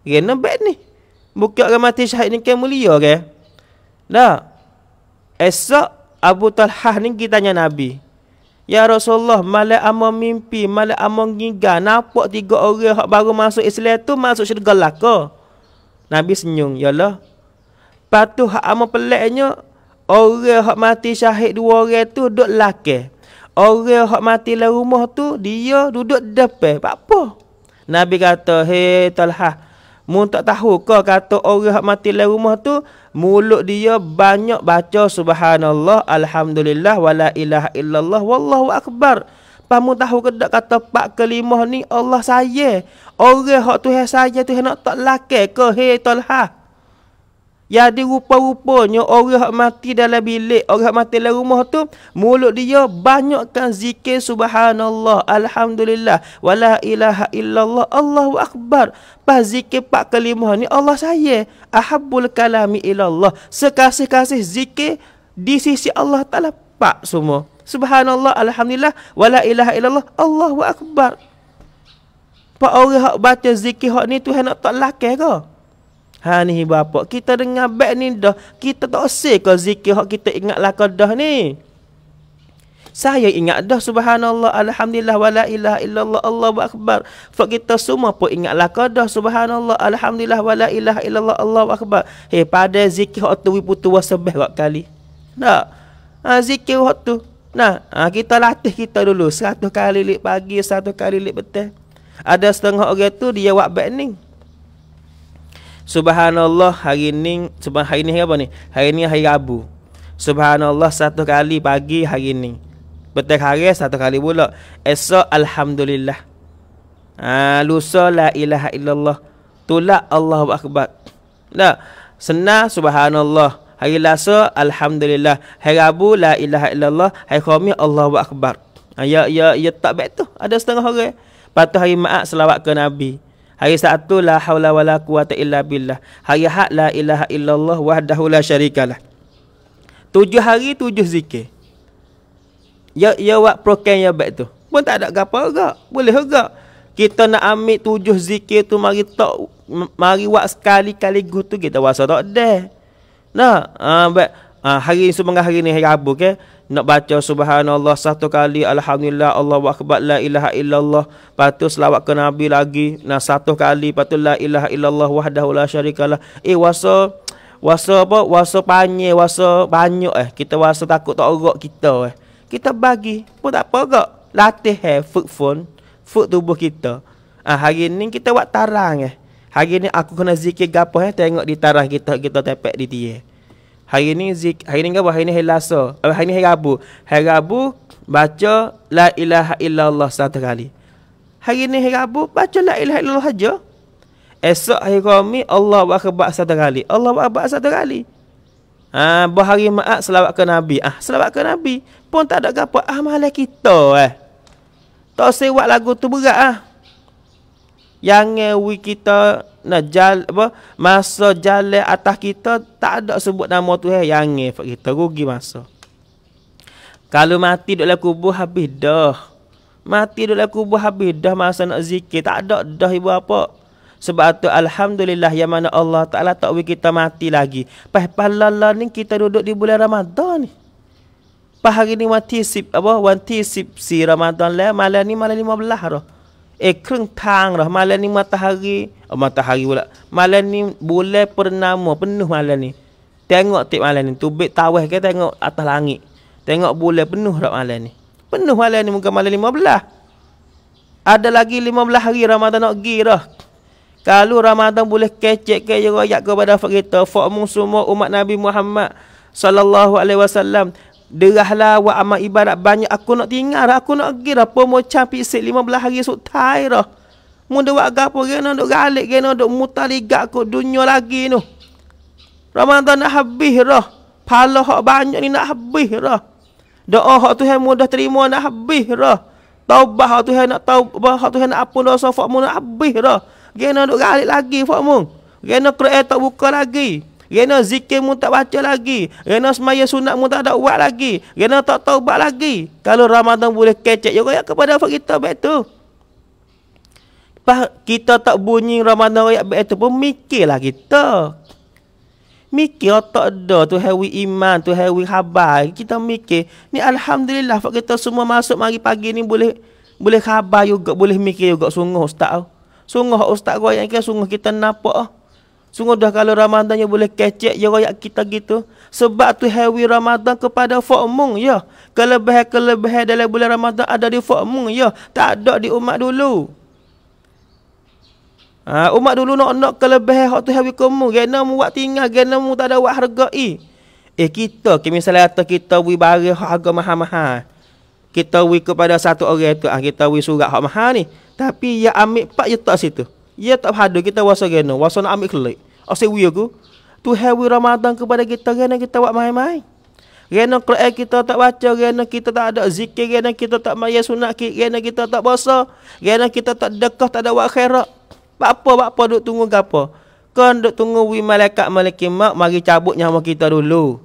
Rena bad ni. Bukan orang mati syahid ni kan mulia ke? Nah, Esok Abu Talha ni kita tanya Nabi. Ya Rasulullah, malam amon mimpi, malam amon ngiga, nampak tiga orang hak baru masuk Islam tu masuk syurga lah ko. Nabi senyum, ya Allah. Patu hak amon peliknya, orang hak mati syahid dua orang tu duduk laki. Orang hak mati dalam rumah tu, dia duduk depan. Apa? Nabi kata, hei Talha, Mu tak tahu ke kata orang yang mati dalam rumah tu mulut dia banyak baca subhanallah alhamdulillah wala ilaha illallah wallahu akbar. Pamu tahu ke tak kata pak kelimah ni Allah saya. Orang hak tu saya tu nak tak lakai ke hei tolhah. Jadi rupa-rupanya orang yang mati dalam bilik, orang yang mati dalam rumah tu, mulut dia banyakkan zikir subhanallah, alhamdulillah, wala ilaha illallah, Allahu akbar. Pas zikir pak kelima ni Allah saya, ahabbul kalami ilallah. Sekasih-kasih zikir di sisi Allah Taala pak semua. Subhanallah, alhamdulillah, wala ilaha illallah, Allahu akbar. Pak orang yang baca zikir hak ni tu hendak tak lakai ke? Ha ni ibu Kita dengar baik ni dah. Kita tak usah ke zikir hak kita ingat lah dah ni. Saya ingat dah subhanallah alhamdulillah wala ilaha illallah Allahu akbar. Fak kita semua pun ingat lah dah subhanallah alhamdulillah wala ilaha illallah Allahu akbar. Hei pada zikir hak tu ibu tu sebah kat kali. Tak. Ha, zikir hak tu. Nah, ha, kita latih kita dulu 100 kali lip pagi, 100 kali lip petang. Ada setengah orang tu dia buat bening. Subhanallah hari ni sebab hari ni hari apa ni? Hari ni hari Rabu. Subhanallah satu kali pagi hari ni. Betul hari satu kali pula. Esok alhamdulillah. Ha, lusa la ilaha illallah. Allah wa akbar. Dah. Senang subhanallah. Hari Lasa alhamdulillah. Hari Rabu la ilaha illallah. Hari Khamis Allahu akbar. Ha, ya ya ya tak baik tu. Ada setengah orang. Patut hari Maat selawat ke Nabi. Hari Sabtu la haula wala quwata illa billah. Hari Ahad la ilaha illallah wahdahu la syarikalah. Tujuh hari tujuh zikir. Ya ya wak prokan ya bet tu. Pun tak ada gapo gak. Boleh gak. Kita nak ambil tujuh zikir tu mari tak mari wak sekali-kali gu tu kita wasa tak deh. Nah, ah uh, uh, hari sembang hari ni hari Rabu ke. Okay? nak baca subhanallah satu kali alhamdulillah Allah akbar la ilaha illallah patu selawat ke nabi lagi nah satu kali patu la ilaha illallah wahdahu la syarikalah eh waso waso apa waso panye waso banyak eh kita waso takut tak orok kita eh kita bagi pun tak apa gak latih eh food phone food tubuh kita ah hari ni kita buat tarang eh hari ni aku kena zikir gapo eh tengok di tarah kita kita tepek di dia Hari ni zik, hari ni apa? Hari ni hari Lasa. Eh, hari ni hari Rabu. Hari Rabu baca la ilaha illallah satu kali. Hari ni hari Rabu baca la ilaha illallah saja. Esok hari Khamis Allah akbar satu kali. Allah akbar satu kali. Ha, hari ma'at selawat ke Nabi. Ah, selawat ke Nabi pun tak ada gapo amalan kita eh. Tak sewak lagu tu berat ah yang we kita nah jal apa masa jalan atas kita tak ada sebut nama Tuhan yang kita rugi masa. Kalau mati duduk dalam kubur habis dah. Mati duduk dalam kubur habis dah masa nak zikir tak ada dah ibu apa. Sebab tu alhamdulillah yang mana Allah Taala tak we kita mati lagi. Pas palala ni kita duduk di bulan Ramadan ni. Pas hari ni mati sip apa? Wanti sip si Ramadan lah. Malam ni malam 15 dah. Eh kering tang dah malam ni matahari oh, Matahari pula Malam ni boleh pernama penuh malam ni Tengok tip malam ni Tubik tawih ke tengok atas langit Tengok boleh penuh dah malam ni Penuh malam ni muka malam lima belah Ada lagi lima belah hari Ramadan nak pergi dah Kalau Ramadan boleh kecek ke Ya rakyat kepada Fakta Fakmu semua umat Nabi Muhammad Sallallahu alaihi wasallam Derahlah wa amal ibadat banyak aku nak tinggal aku nak pergi dah pun macam pisik 15 hari sok tai dah. Mun dia buat gapo kena nak galik kena duk mutaligak ko dunia lagi tu. Ramadan nak habis dah. Pahala hak banyak ni nak habis dah. Doa hak Tuhan mudah terima nak habis dah. Taubah hak Tuhan nak tau hak Tuhan nak apa dosa fakmu nak habis dah. Kena nak galik lagi fakmu. Kena kereta tak buka lagi. Rena zikir pun tak baca lagi. Rena semaya sunat pun tak ada buat lagi. Rena tak tahu buat lagi. Kalau Ramadan boleh kecek juga ya kepada apa kita baik tu. kita tak bunyi Ramadan ayat baik tu pun mikirlah kita. Mikir otak ada tu hewi iman, tu hewi khabar. Kita mikir, ni Alhamdulillah fak kita semua masuk mari pagi ni boleh boleh khabar juga, boleh mikir juga sungguh ustaz. Sungguh ustaz goyang kita, sungguh kita nampak. Sungguh dah kalau Ramadan yang boleh kecek ya rakyat kita gitu. Sebab tu hewi Ramadan kepada Fokmung ya. Kelebihan-kelebihan dalam bulan Ramadan ada di Fokmung ya. Tak ada di umat dulu. Ha, umat dulu nak nak kelebihan hak tu hewi kemu. Gena mu buat tinggal, gena mu tak ada buat i. Eh kita, ke misalnya kata kita beri bari hak harga maha. mahal Kita beri kepada satu orang itu, ah, kita beri surat hak maha ni. Tapi yang ambil pak, ya tak situ. Ya tak ada kita wasa gena, wasa nak ambil kelik. Asyik wia ku. Tu hewi Ramadan kepada kita gena kita buat main-main. Gena Quran kita tak baca, gena kita tak ada zikir, gena kita tak maya sunat, gena kita tak puasa, gena kita tak dekah, tak ada wak khairat. Bak apa, bak apa duk tunggu ke apa? Kan duk tunggu wi malaikat malaikat mak mari cabut nyawa kita dulu.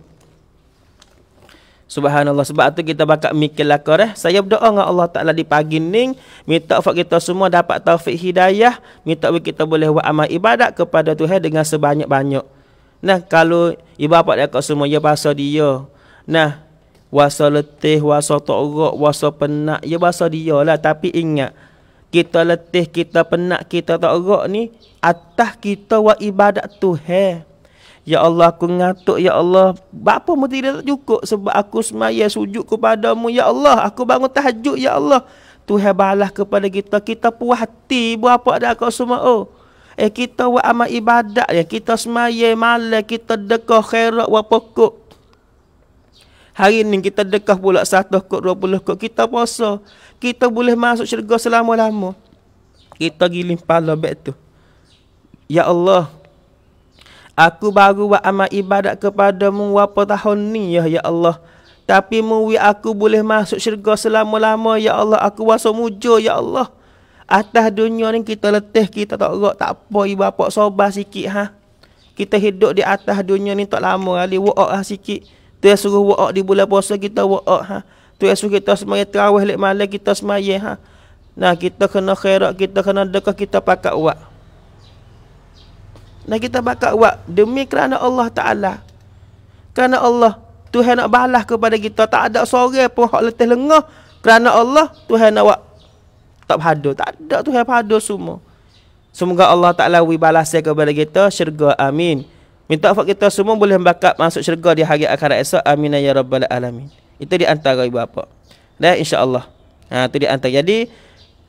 Subhanallah sebab tu kita bakat mikir lakar eh. Saya berdoa dengan Allah Taala di pagi ni minta fak kita semua dapat taufik hidayah, minta kita boleh buat amal ibadat kepada Tuhan dengan sebanyak-banyak. Nah, kalau ibu bapa dia kat semua ya bahasa dia. Nah, wasa letih, wasa tok wasa penak. ya bahasa dia lah tapi ingat kita letih, kita penak, kita tok ni atas kita buat ibadat Tuhan. Ya Allah aku ngatuk Ya Allah Bapa mu tidak cukup Sebab aku semaya sujud kepadamu Ya Allah aku bangun tahajud Ya Allah Tuhan balas kepada kita Kita puas hati Bapa ada kau semua oh. Eh kita buat amat ibadat ya. Kita semaya malam Kita dekah khairat Buat pokok Hari ni kita dekah pula Satu kot dua puluh kot Kita puasa Kita boleh masuk syurga selama-lama Kita giling pala back tu Ya Allah Aku baru buat amal ibadat kepadamu berapa tahun ni ya, ya Allah. Tapi mewi aku boleh masuk syurga selama-lama ya Allah. Aku rasa mujur ya Allah. Atas dunia ni kita letih kita tak rak tak apa ibu bapak sobah sikit ha. Kita hidup di atas dunia ni tak lama kali wa'ak lah ha, sikit. Tu yang suruh wa'ak di bulan puasa kita wa'ak ha. Tu yang suruh kita semaya terawih lek malam kita semaya ha. Nah kita kena khairat kita kena dekah kita pakat wa'ak. Dan kita bakal buat demi kerana Allah Ta'ala. Kerana Allah Tuhan nak balas kepada kita. Tak ada sore pun hak letih lengah. Kerana Allah Tuhan nak buat. Tak berhadu. Tak ada Tuhan berhadu semua. Semoga Allah Ta'ala wui balas kepada kita. Syurga. Amin. Minta fak kita semua boleh bakat masuk syurga di hari akhirat esok. Amin ya rabbal alamin. Itu di antara ibu bapa. Dah insya-Allah. Ha itu di antara. Jadi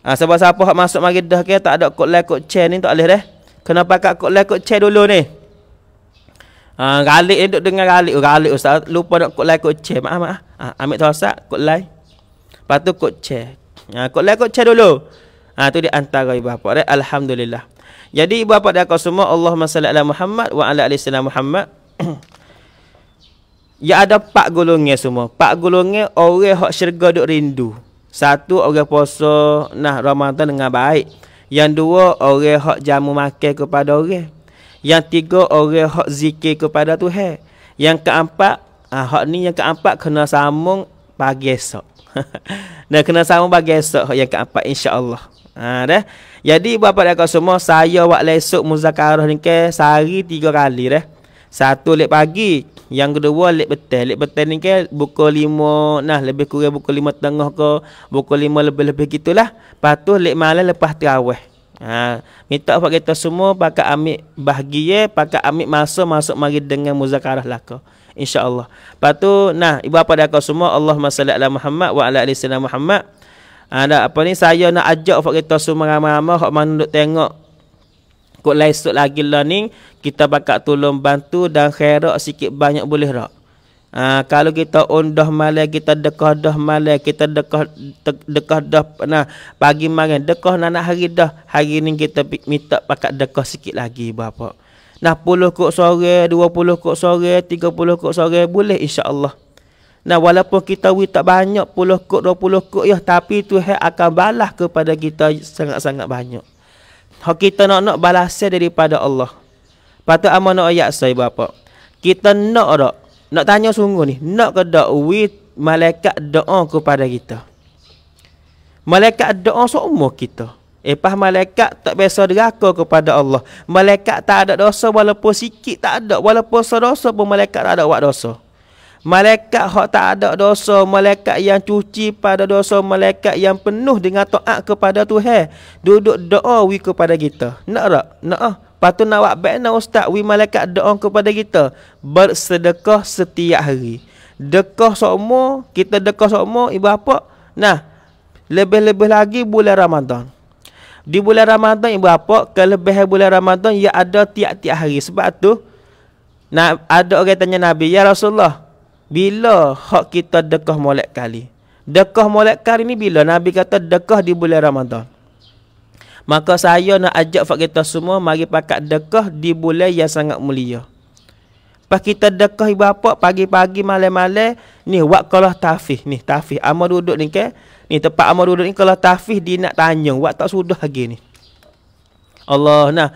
ha, siapa-siapa hak masuk dah ke tak ada kod lain kod chain ni tak boleh dah kena pakai kok lekok cek dulu ni. Ha uh, galik ni duk dengar galik, oh, galik ustaz lupa nak kok lekok cek. Maaf maaf. Ha uh, ambil tosak kok lai. Patu kok cek. Ha uh, kok lekok cek dulu. Ha tu di antara ibu bapa. Right? Alhamdulillah. Jadi ibu bapa dan kau semua Allahumma salli ala Muhammad wa ala ali sallam Muhammad. ya ada pak golongan semua. Pak golongan orang hak syurga duk rindu. Satu orang puasa nah Ramadan dengan baik. Yang dua orang hak jamu makan kepada orang. Yang tiga orang hak zikir kepada Tuhan. Yang keempat, ah hak ni yang keempat kena sambung pagi esok. Dan kena sambung pagi esok hak yang keempat insya-Allah. Ha dah. Jadi bapak dan semua saya buat esok muzakarah ni ke sehari tiga kali dah. Satu lek pagi, yang kedua lek betel. Lek betel ni ke kan, buka lima. Nah lebih kurang buka lima tengah ke. Buka lima lebih-lebih gitulah. Patuh lek malah lepas terawih. Ha, minta buat kita semua pakai ambil bahagia. Pakai ambil masa masuk mari dengan muzakarah lah laka. InsyaAllah. Lepas tu, nah, ibu apa dah kau semua. Allah salli ala Muhammad wa ala alihi sallam Muhammad. Ada ha, apa ni saya nak ajak buat kita semua ramai-ramai hok manduk tengok Kut lain sut lagi lah ni Kita bakal tolong bantu dan khairak sikit banyak boleh tak ha, Kalau kita undah malai Kita dekah dah malai Kita dekah dekah dah nah, Pagi malai Dekah nak nak hari dah Hari ni kita minta bakal dekah sikit lagi bapa. Nah puluh kot sore Dua puluh kot sore Tiga puluh kot sore Boleh insya Allah. Nah walaupun kita wih tak banyak puluh kot dua puluh kot ya tapi Tuhan akan balas kepada kita sangat-sangat banyak. Hak kita nak nak balasan daripada Allah. Patu amanah ayat saya bapa. Kita nak dak? Nak tanya sungguh ni, nak ke dak wi malaikat doa kepada kita. Malaikat doa semua kita. Epah eh, malaikat tak biasa deraka kepada Allah. Malaikat tak ada dosa walaupun sikit tak ada. Walaupun sedosa pun malaikat tak ada buat dosa. Malaikat hak tak ada dosa, malaikat yang cuci pada dosa, malaikat yang penuh dengan taat kepada Tuhan. Duduk doa wi kepada kita. Nak tak? Nak ah. Patu nak wak bena ustaz wi malaikat doa kepada kita. Bersedekah setiap hari. Dekah sokmo, kita dekah sokmo ibu apa? Nah. Lebih-lebih lagi bulan Ramadan. Di bulan Ramadan ibu apa? Kelebihan bulan Ramadan ya ada tiap-tiap hari. Sebab tu nak ada orang tanya Nabi, "Ya Rasulullah, bila hak kita dekah molek kali. Dekah molek kali ni bila Nabi kata dekah di bulan Ramadan. Maka saya nak ajak fak kita semua mari pakat dekah di bulan yang sangat mulia. Pas kita dekah ibu apa pagi-pagi malam-malam ni wak kalah tafih ni tafih amar duduk ni ke ni tempat amar duduk ni kalau tafih dia nak tanya wak tak sudah lagi ni. Allah nah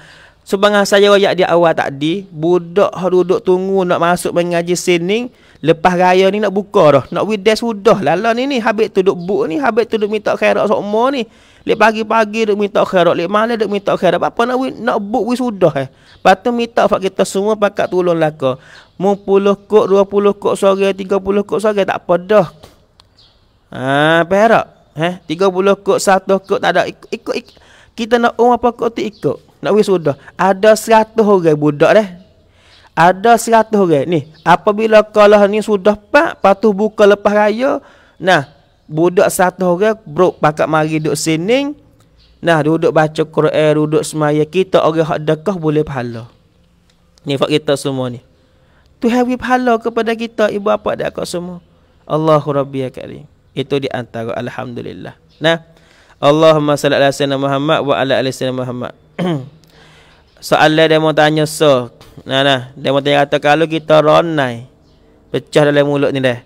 sebab so, saya rakyat di awal di, budak yang duduk tunggu nak masuk mengaji sini, lepas raya ni nak buka dah. Nak widas sudah lah. Lala ni ni, habis tu duduk buk ni, habis tu duduk minta khairat semua ni. Lepas pagi-pagi duduk minta khairat, lepas malam duduk minta khairat. Apa nak, wi, nak buk wi sudah eh. Lepas tu minta fak kita semua pakat tolong laka. Mumpuluh kot, dua puluh kok, sore, tiga puluh kot sore, tak apa dah. Haa, perak. Eh, tiga puluh kot, satu kot, tak ada. Ikut, ikut, Kita nak um apa kot tu ikut. Nak wis sudah. Ada 100 orang budak dah. Ada 100 orang. Ni, apabila kalah ni sudah pak, patuh buka lepas raya. Nah, budak 100 orang bro pakak mari duduk sini. Nah, duduk baca Quran, duduk semaya. Kita orang hak dekah boleh pahala. Ni fak kita semua ni. Tu hawi pahala kepada kita ibu bapa dak kau semua. Allahu rabbi ya Itu di antara alhamdulillah. Nah, Allahumma salli ala sayyidina Muhammad wa ala ali sayyidina Muhammad. Soalnya dia mau tanya so nah nah dia mau tanya kata kalau kita ronai pecah dalam mulut ni deh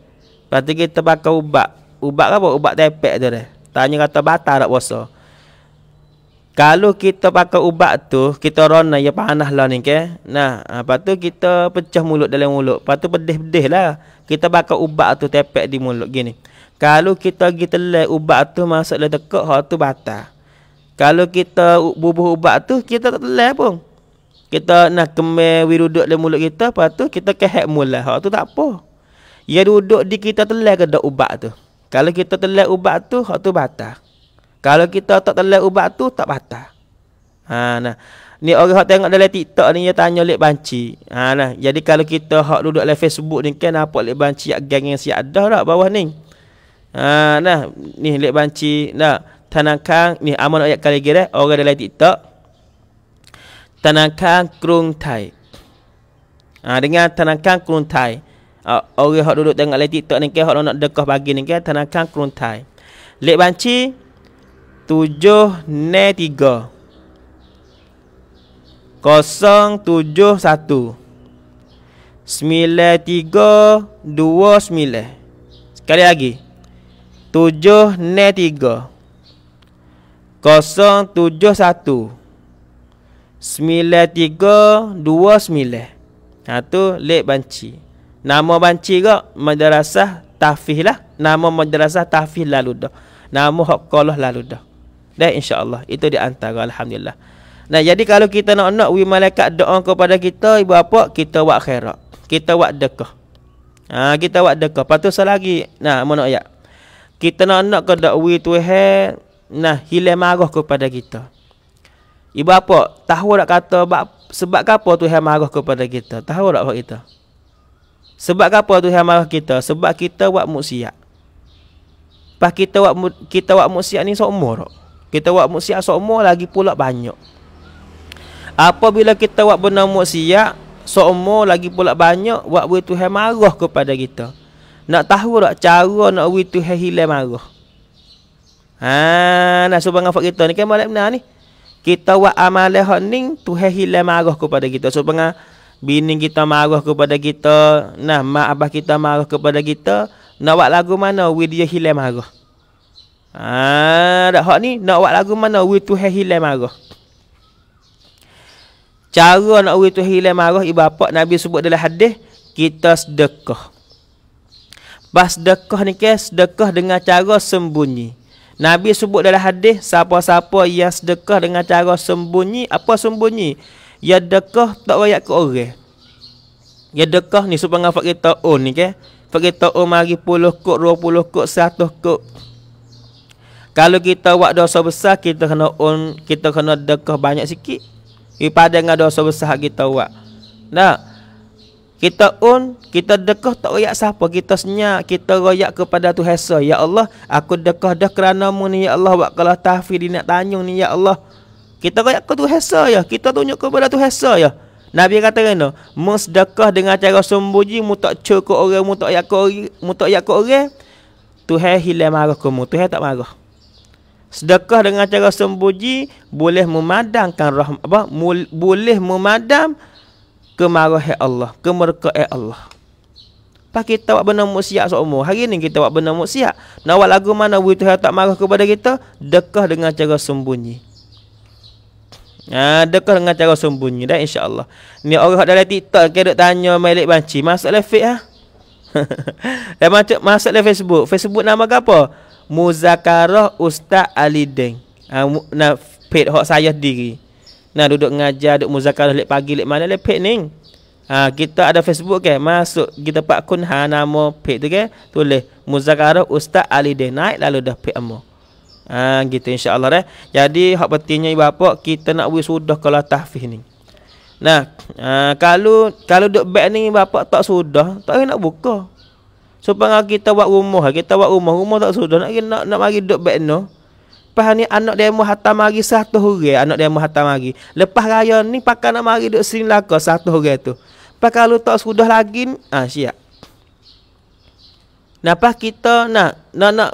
berarti kita pakai ubat ubat apa ubat tepek tu deh tanya kata batal tak puasa kalau kita pakai ubat tu kita ronai ya panah lah ni ke nah apa tu kita pecah mulut dalam mulut patu pedih-pedih lah kita pakai ubat tu tepek di mulut gini kalau kita gitu le ubat tu masuk le tekuk, hak tu batal kalau kita bubuh ubat tu kita tak telan pun. Kita nak kemel wiruduk dalam mulut kita, lepas tu kita kehek mulah. Ha tu tak apa. Ya duduk di kita telan ke dak ubat tu. Kalau kita telan ubat tu, hak tu batal. Kalau kita tak telan ubat tu tak batal. Ha nah. Ni orang hak tengok dalam TikTok ni dia tanya lek banci. Ha nah. Jadi kalau kita hak duduk dalam Facebook ni kan apa lek banci yak geng yang siap dah dak bawah ni. Ha nah, ni lek banci dak. Nah tanakan ni aman ayat kali gerah orang dalam TikTok tanakan kurung tai ha, dengan tanakan kurung Thai. uh, orang hok duduk tengok dalam TikTok ni ke hok nak dekah bagi ni ke tanakan kurung tai lek banci 7 ne 071 9329 Sekali lagi 7 ne 0719129329 Ha tu lek banci. Nama banci ke madrasah tahfiz lah. Nama madrasah tahfiz lalu dah. Nama hak kalah lalu dah. Dan insyaAllah itu di antara Alhamdulillah. Nah jadi kalau kita nak nak wi malaikat doa kepada kita ibu bapa kita buat khairat. Kita buat dekah. Ha, kita buat dekah. Patut selagi. Nah mana ayat? Kita nak nak ke dakwi tuhan nah hilang marah kepada kita. Ibu apa? Tahu tak kata sebab apa Tuhan marah kepada kita? Tahu tak apa kita? Sebab apa Tuhan marah kita? Sebab kita buat muksiat. Pas kita buat kita buat muksiat ni seumur. Kita buat muksiat seumur lagi pula banyak. Apabila kita buat benda muksiat seumur lagi pula banyak, buat Tuhan marah kepada kita. Nak tahu tak cara nak buat Tuhan hilang marah? Ha nah subang afak kita ni kan malam benar ni. Kita buat amalan hak ni Tuhan hilang marah kepada kita. Subang bini kita marah kepada kita, nah mak abah kita marah kepada kita, nak buat lagu mana we dia hilang marah. Ha dak hak ni nak buat lagu mana we Tuhan hilang marah. Cara nak we Tuhan hilang marah ibu bapa Nabi sebut dalam hadis kita sedekah. Bas sedekah ni ke sedekah dengan cara sembunyi. Nabi sebut dalam hadis siapa-siapa yang sedekah dengan cara sembunyi, apa sembunyi? Ya dekah tak wayak ke orang. Ya dekah ni supaya ngafak kita oh ni ke. Fak kita oh mari 10 kok 20 kok 100 kok. Kalau kita buat dosa besar kita kena on kita kena dekah banyak sikit. Daripada dengan dosa besar kita buat. Nah, kita un, kita dekah tak royak siapa. Kita senyap, kita royak kepada tu hasa. Ya Allah, aku dekah dah kerana mu ni, Ya Allah. Buat kalau tahfir nak tanyung ni, Ya Allah. Kita royak ke tu hasa ya. Kita tunjuk kepada tu hasa ya. Nabi kata kena, mu sedekah dengan cara sembuji, mu tak cukup orang, mu tak yakuk orang, mu tak yakuk orang. Tuhai hilang marah kamu, Tuhai tak marah. Sedekah dengan cara sembuji, boleh memadamkan rahmat, apa, mul, boleh memadam, boleh kemarahan Allah, kemurkaan Allah. Pak kita buat benda maksiat seumur. Hari ni kita buat benda maksiat. Nak lagu mana bui Tuhan tak marah kepada kita? Dekah dengan cara sembunyi. Ha, dekah dengan cara sembunyi dah insya-Allah. Ni orang dalam TikTok ke dok tanya Malik Banci, masuk live ha? Dah eh, macam masuk live Facebook. Facebook nama ke apa? Muzakarah Ustaz Ali Deng. Ha, nak page hok saya diri. Nah duduk ngajar, duduk muzakarah lepas pagi, lepas malam, lepas pening. Ha, kita ada Facebook ke? Masuk kita pak kun ha nama page tu ke? Tulis muzakarah Ustaz Ali de naik lalu dah page amo. Ha, gitu Insyaallah allah eh. Jadi hak pentingnya ibu bapa kita nak wis sudah kalau tahfiz ni. Nah, ha, kalau kalau duk bag ni ibu tak sudah, tak nak buka. Supaya kita buat rumah, kita buat rumah, rumah tak sudah nak nak nak mari duk bag noh lepas ni anak dia mu hatta mari satu hari anak dia mu hatta mari lepas raya ni pakai nak mari duk sini laka satu hari tu pak kalau tak sudah lagi ah ha, siap napa kita nak nak nak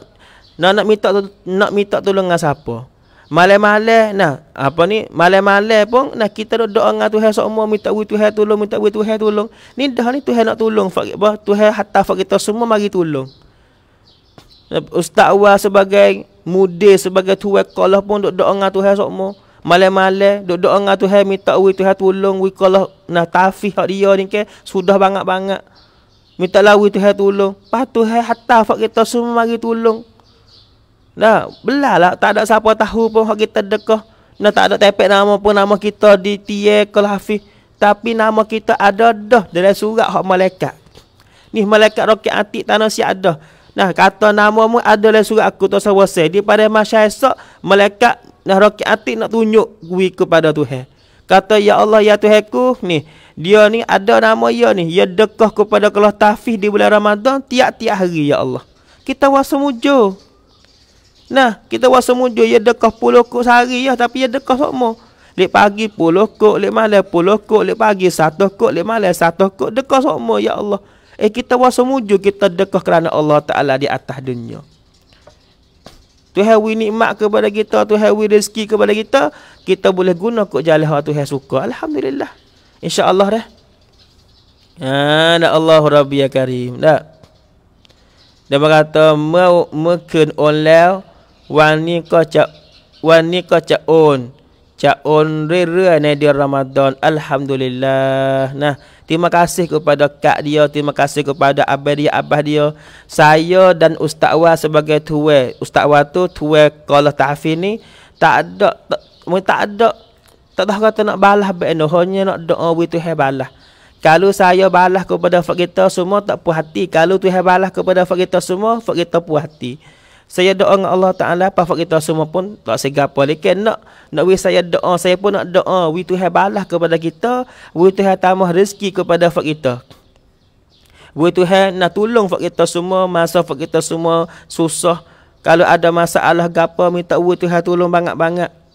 nak nak minta nak minta tolong dengan siapa malam-malam nah apa ni malam-malam pun nah kita doa dengan Tuhan semua minta wui Tuhan tolong minta wui Tuhan tolong ni dah ni Tuhan nak tolong fak apa Tuhan hatta fak kita semua mari tolong Ustaz Wah sebagai muda sebagai tuai kalah pun duk doa dengan Tuhan sokmo. Malam-malam duk doa dengan Tuhan minta wi Tuhan tolong wi kalah nah tafih hak dia ni ke sudah banyak banyak Minta lah wi Tuhan tolong. Pas Tuhan hatta fak kita semua mari tolong. Nah, belalah tak ada siapa tahu pun hak kita dekah. Nah tak ada tepek nama pun nama kita di tie kalah hafiz. Tapi nama kita ada dah dalam surat hak malaikat. Ni malaikat rakyat atik tanah si ada. Nah kata nama mu adalah surat aku tu sawase. Di pada masa esok malaikat nah rakyat nak tunjuk gue kepada Tuhan. Kata ya Allah ya Tuhanku ni dia ni ada nama dia ya ni ya dekah kepada kalau tafih di bulan Ramadan tiap-tiap hari ya Allah. Kita wasa mujo. Nah, kita wasa mujo ya dekah puluh kok sehari ya tapi ya dekah semua. Lek pagi puluh kok, lek malam puluh kok, lek pagi satu kok, lek malam satu kok dekah semua ya Allah. Eh kita wasa mujur kita dekah kerana Allah Ta'ala di atas dunia. Tu hewi nikmat kepada kita, tu hewi rezeki kepada kita, kita boleh guna kok jalan tu hewi suka. Alhamdulillah. InsyaAllah dah. Ha, dah Allah Rabbi Ya Karim. Dah. Dia berkata, Mau mekun onlel, wani kau cak, wani kau cak on, cak on rere nadi Ramadan. Alhamdulillah. Nah. Terima kasih kepada kak dia, terima kasih kepada abah dia, abah dia. Saya dan Ustaz Wah sebagai tuwe, Ustaz Wah tu tuwe kalau tahfi ni tak ada tak, tak ada tak tahu kata nak balas benda hanya nak doa we oh, tu balas. Kalau saya balas kepada fak kita semua tak puas hati. Kalau tu hebalah kepada fak kita semua, fak kita puas hati saya doa dengan Allah Ta'ala apa kita semua pun tak segapa lagi nak nak wih saya doa saya pun nak doa wih Tuhan balas kepada kita wih Tuhan tamah rezeki kepada fak kita wih Tuhan nak tolong fak kita semua masa fak kita semua susah kalau ada masalah gapa minta wih Tuhan tolong banyak-banyak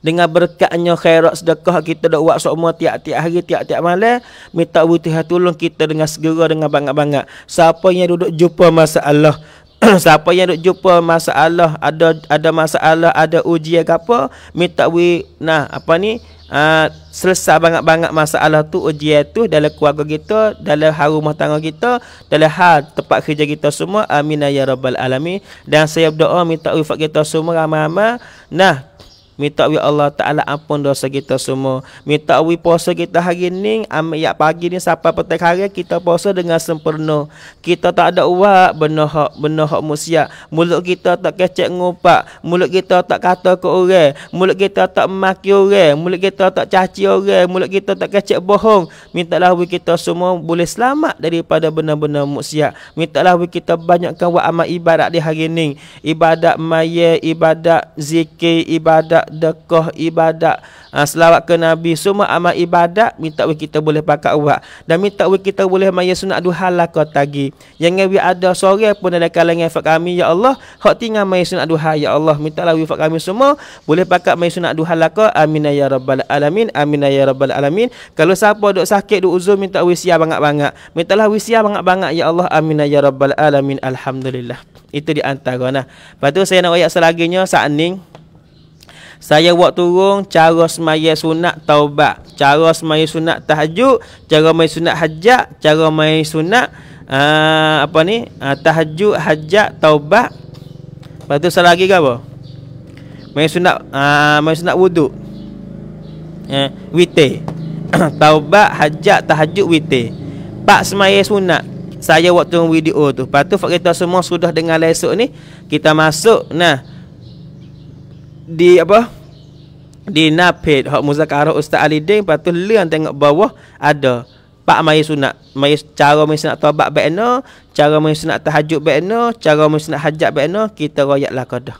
dengan berkatnya khairat sedekah kita dah buat semua tiap-tiap hari, tiap-tiap malam. Minta Tuhan tolong kita dengan segera, dengan banyak-banyak. Siapa yang duduk jumpa masalah, siapa yang duk jumpa masalah ada ada masalah ada ujian ke apa minta we nah apa ni uh, selesai banyak-banyak masalah tu ujian tu dalam keluarga kita dalam hal rumah tangga kita dalam hal tempat kerja kita semua amin ya rabbal alamin dan saya berdoa minta wifat kita semua ramai-ramai nah Minta we Allah Ta'ala ampun dosa kita semua Minta we puasa kita hari ni Ambil yak pagi ni sampai petang hari Kita puasa dengan sempurna Kita tak ada uat benohok Benohok musyak Mulut kita tak kecek ngupak Mulut kita tak kata ke orang Mulut kita tak maki orang Mulut kita tak caci orang Mulut kita tak kecek bohong Minta lah we kita semua boleh selamat Daripada benda-benda musyak lah we kita banyakkan wa amal ibadat di hari ni Ibadat maya, ibadat zikir, ibadat Dekoh ibadat ha, selawat ke nabi semua amal ibadat minta we kita boleh pakai uat dan minta we kita boleh maya sunat duhala lah ke tagi yang we ada sore pun ada kalangan fak kami ya Allah hak tinggal maya sunat duha ya Allah minta lah we kami semua boleh pakai maya sunat duhala lah ke amin ya rabbal alamin amin ya rabbal alamin kalau siapa dok sakit dok uzur minta we siap banyak-banyak minta lah we siap banyak-banyak ya Allah amin ya rabbal alamin alhamdulillah itu di antara nah. Lepas tu saya nak ayat selaginya saat ni saya buat turun cara semaya sunat taubat. Cara semaya sunat tahajud. Cara main sunat hajat. Cara main sunat uh, apa ni? Uh, tahajud, hajat, taubat. Lepas tu salah lagi ke apa? Main sunat, uh, ah, main sunat wuduk. Uh, witi. taubat, hajat, tahajud, witi. Pak semaya sunat. Saya buat turun video tu. Lepas tu kita semua sudah dengar lesok lah ni. Kita masuk. Nah di apa di napit hak muzakarah ustaz Ali Deng patut lian tengok bawah ada pak mai sunat mai cara mai sunat tobat bekno cara mai sunat tahajud bekno cara mai sunat hajat bekno kita royak lah kedah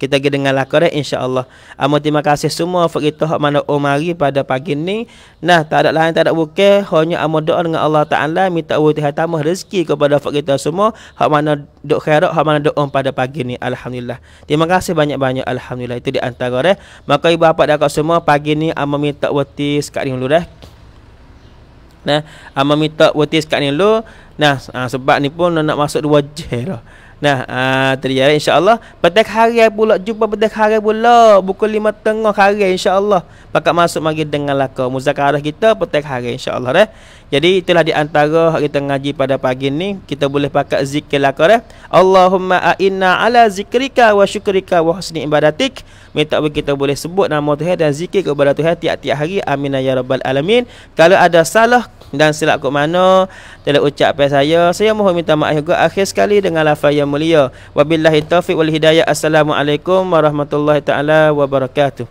kita pergi dengar lakar eh? insyaallah amun ah, terima kasih semua fakita hak mana omari pada pagi ni nah tak ada lain tak ada buke. hanya amun ah, doa dengan Allah taala minta wujud hatamah rezeki kepada fakita semua hak mana dok khairat hak mana doa pada pagi ni alhamdulillah terima kasih banyak-banyak alhamdulillah itu di antara eh? maka ibu bapa dak semua pagi ni amun ah, minta wati sekali dulu dah nah amun minta wati sekali dulu nah sebab ni pun nak masuk dua je Nah, uh, tadi ya insya-Allah petang hari pula jumpa petang hari pula buku 5 tengah hari insya-Allah. Pakat masuk mari dengar lah ke muzakarah kita petang hari insya-Allah Eh? Jadi itulah di antara kita ngaji pada pagi ni kita boleh pakai zikir lah kau eh. Allahumma a'inna ala zikrika wa syukrika wa husni ibadatik. Minta kita boleh sebut nama Tuhan dan zikir kepada Tuhan tiap-tiap hari. Amin ya rabbal alamin. Kalau ada salah dan silap kat mana telah ucap pada saya saya mohon minta maaf juga akhir sekali dengan lafaz yang mulia wabillahi taufik wal hidayah assalamualaikum warahmatullahi taala wabarakatuh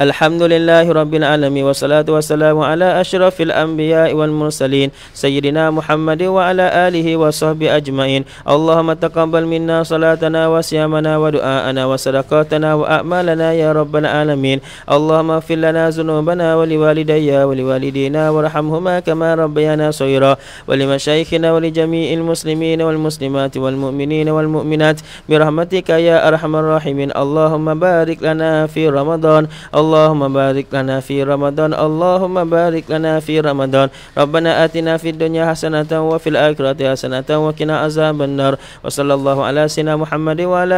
الحمد لله رب العالمين والصلاة والسلام على أشرف الأنبياء والمرسلين سيدنا محمد وعلى آله وصحبه أجمعين اللهم تقبل منا صلاتنا وصيامنا ودعاءنا وصدقاتنا وأعمالنا يا رب العالمين اللهم اغفر لنا ذنوبنا ولوالدي ولوالدينا وارحمهما كما ربيانا صغيرا ولمشايخنا ولجميع المسلمين والمسلمات والمؤمنين والمؤمنات برحمتك يا أرحم الراحمين اللهم بارك لنا في رمضان Allahumma barik lana fi Ramadan Allahumma barik lana fi Ramadan Rabbana atina fi dunya hasanatan wa fil akhirati hasanatan wa qina azaban nar wa sallallahu ala sayyidina Muhammad wa ala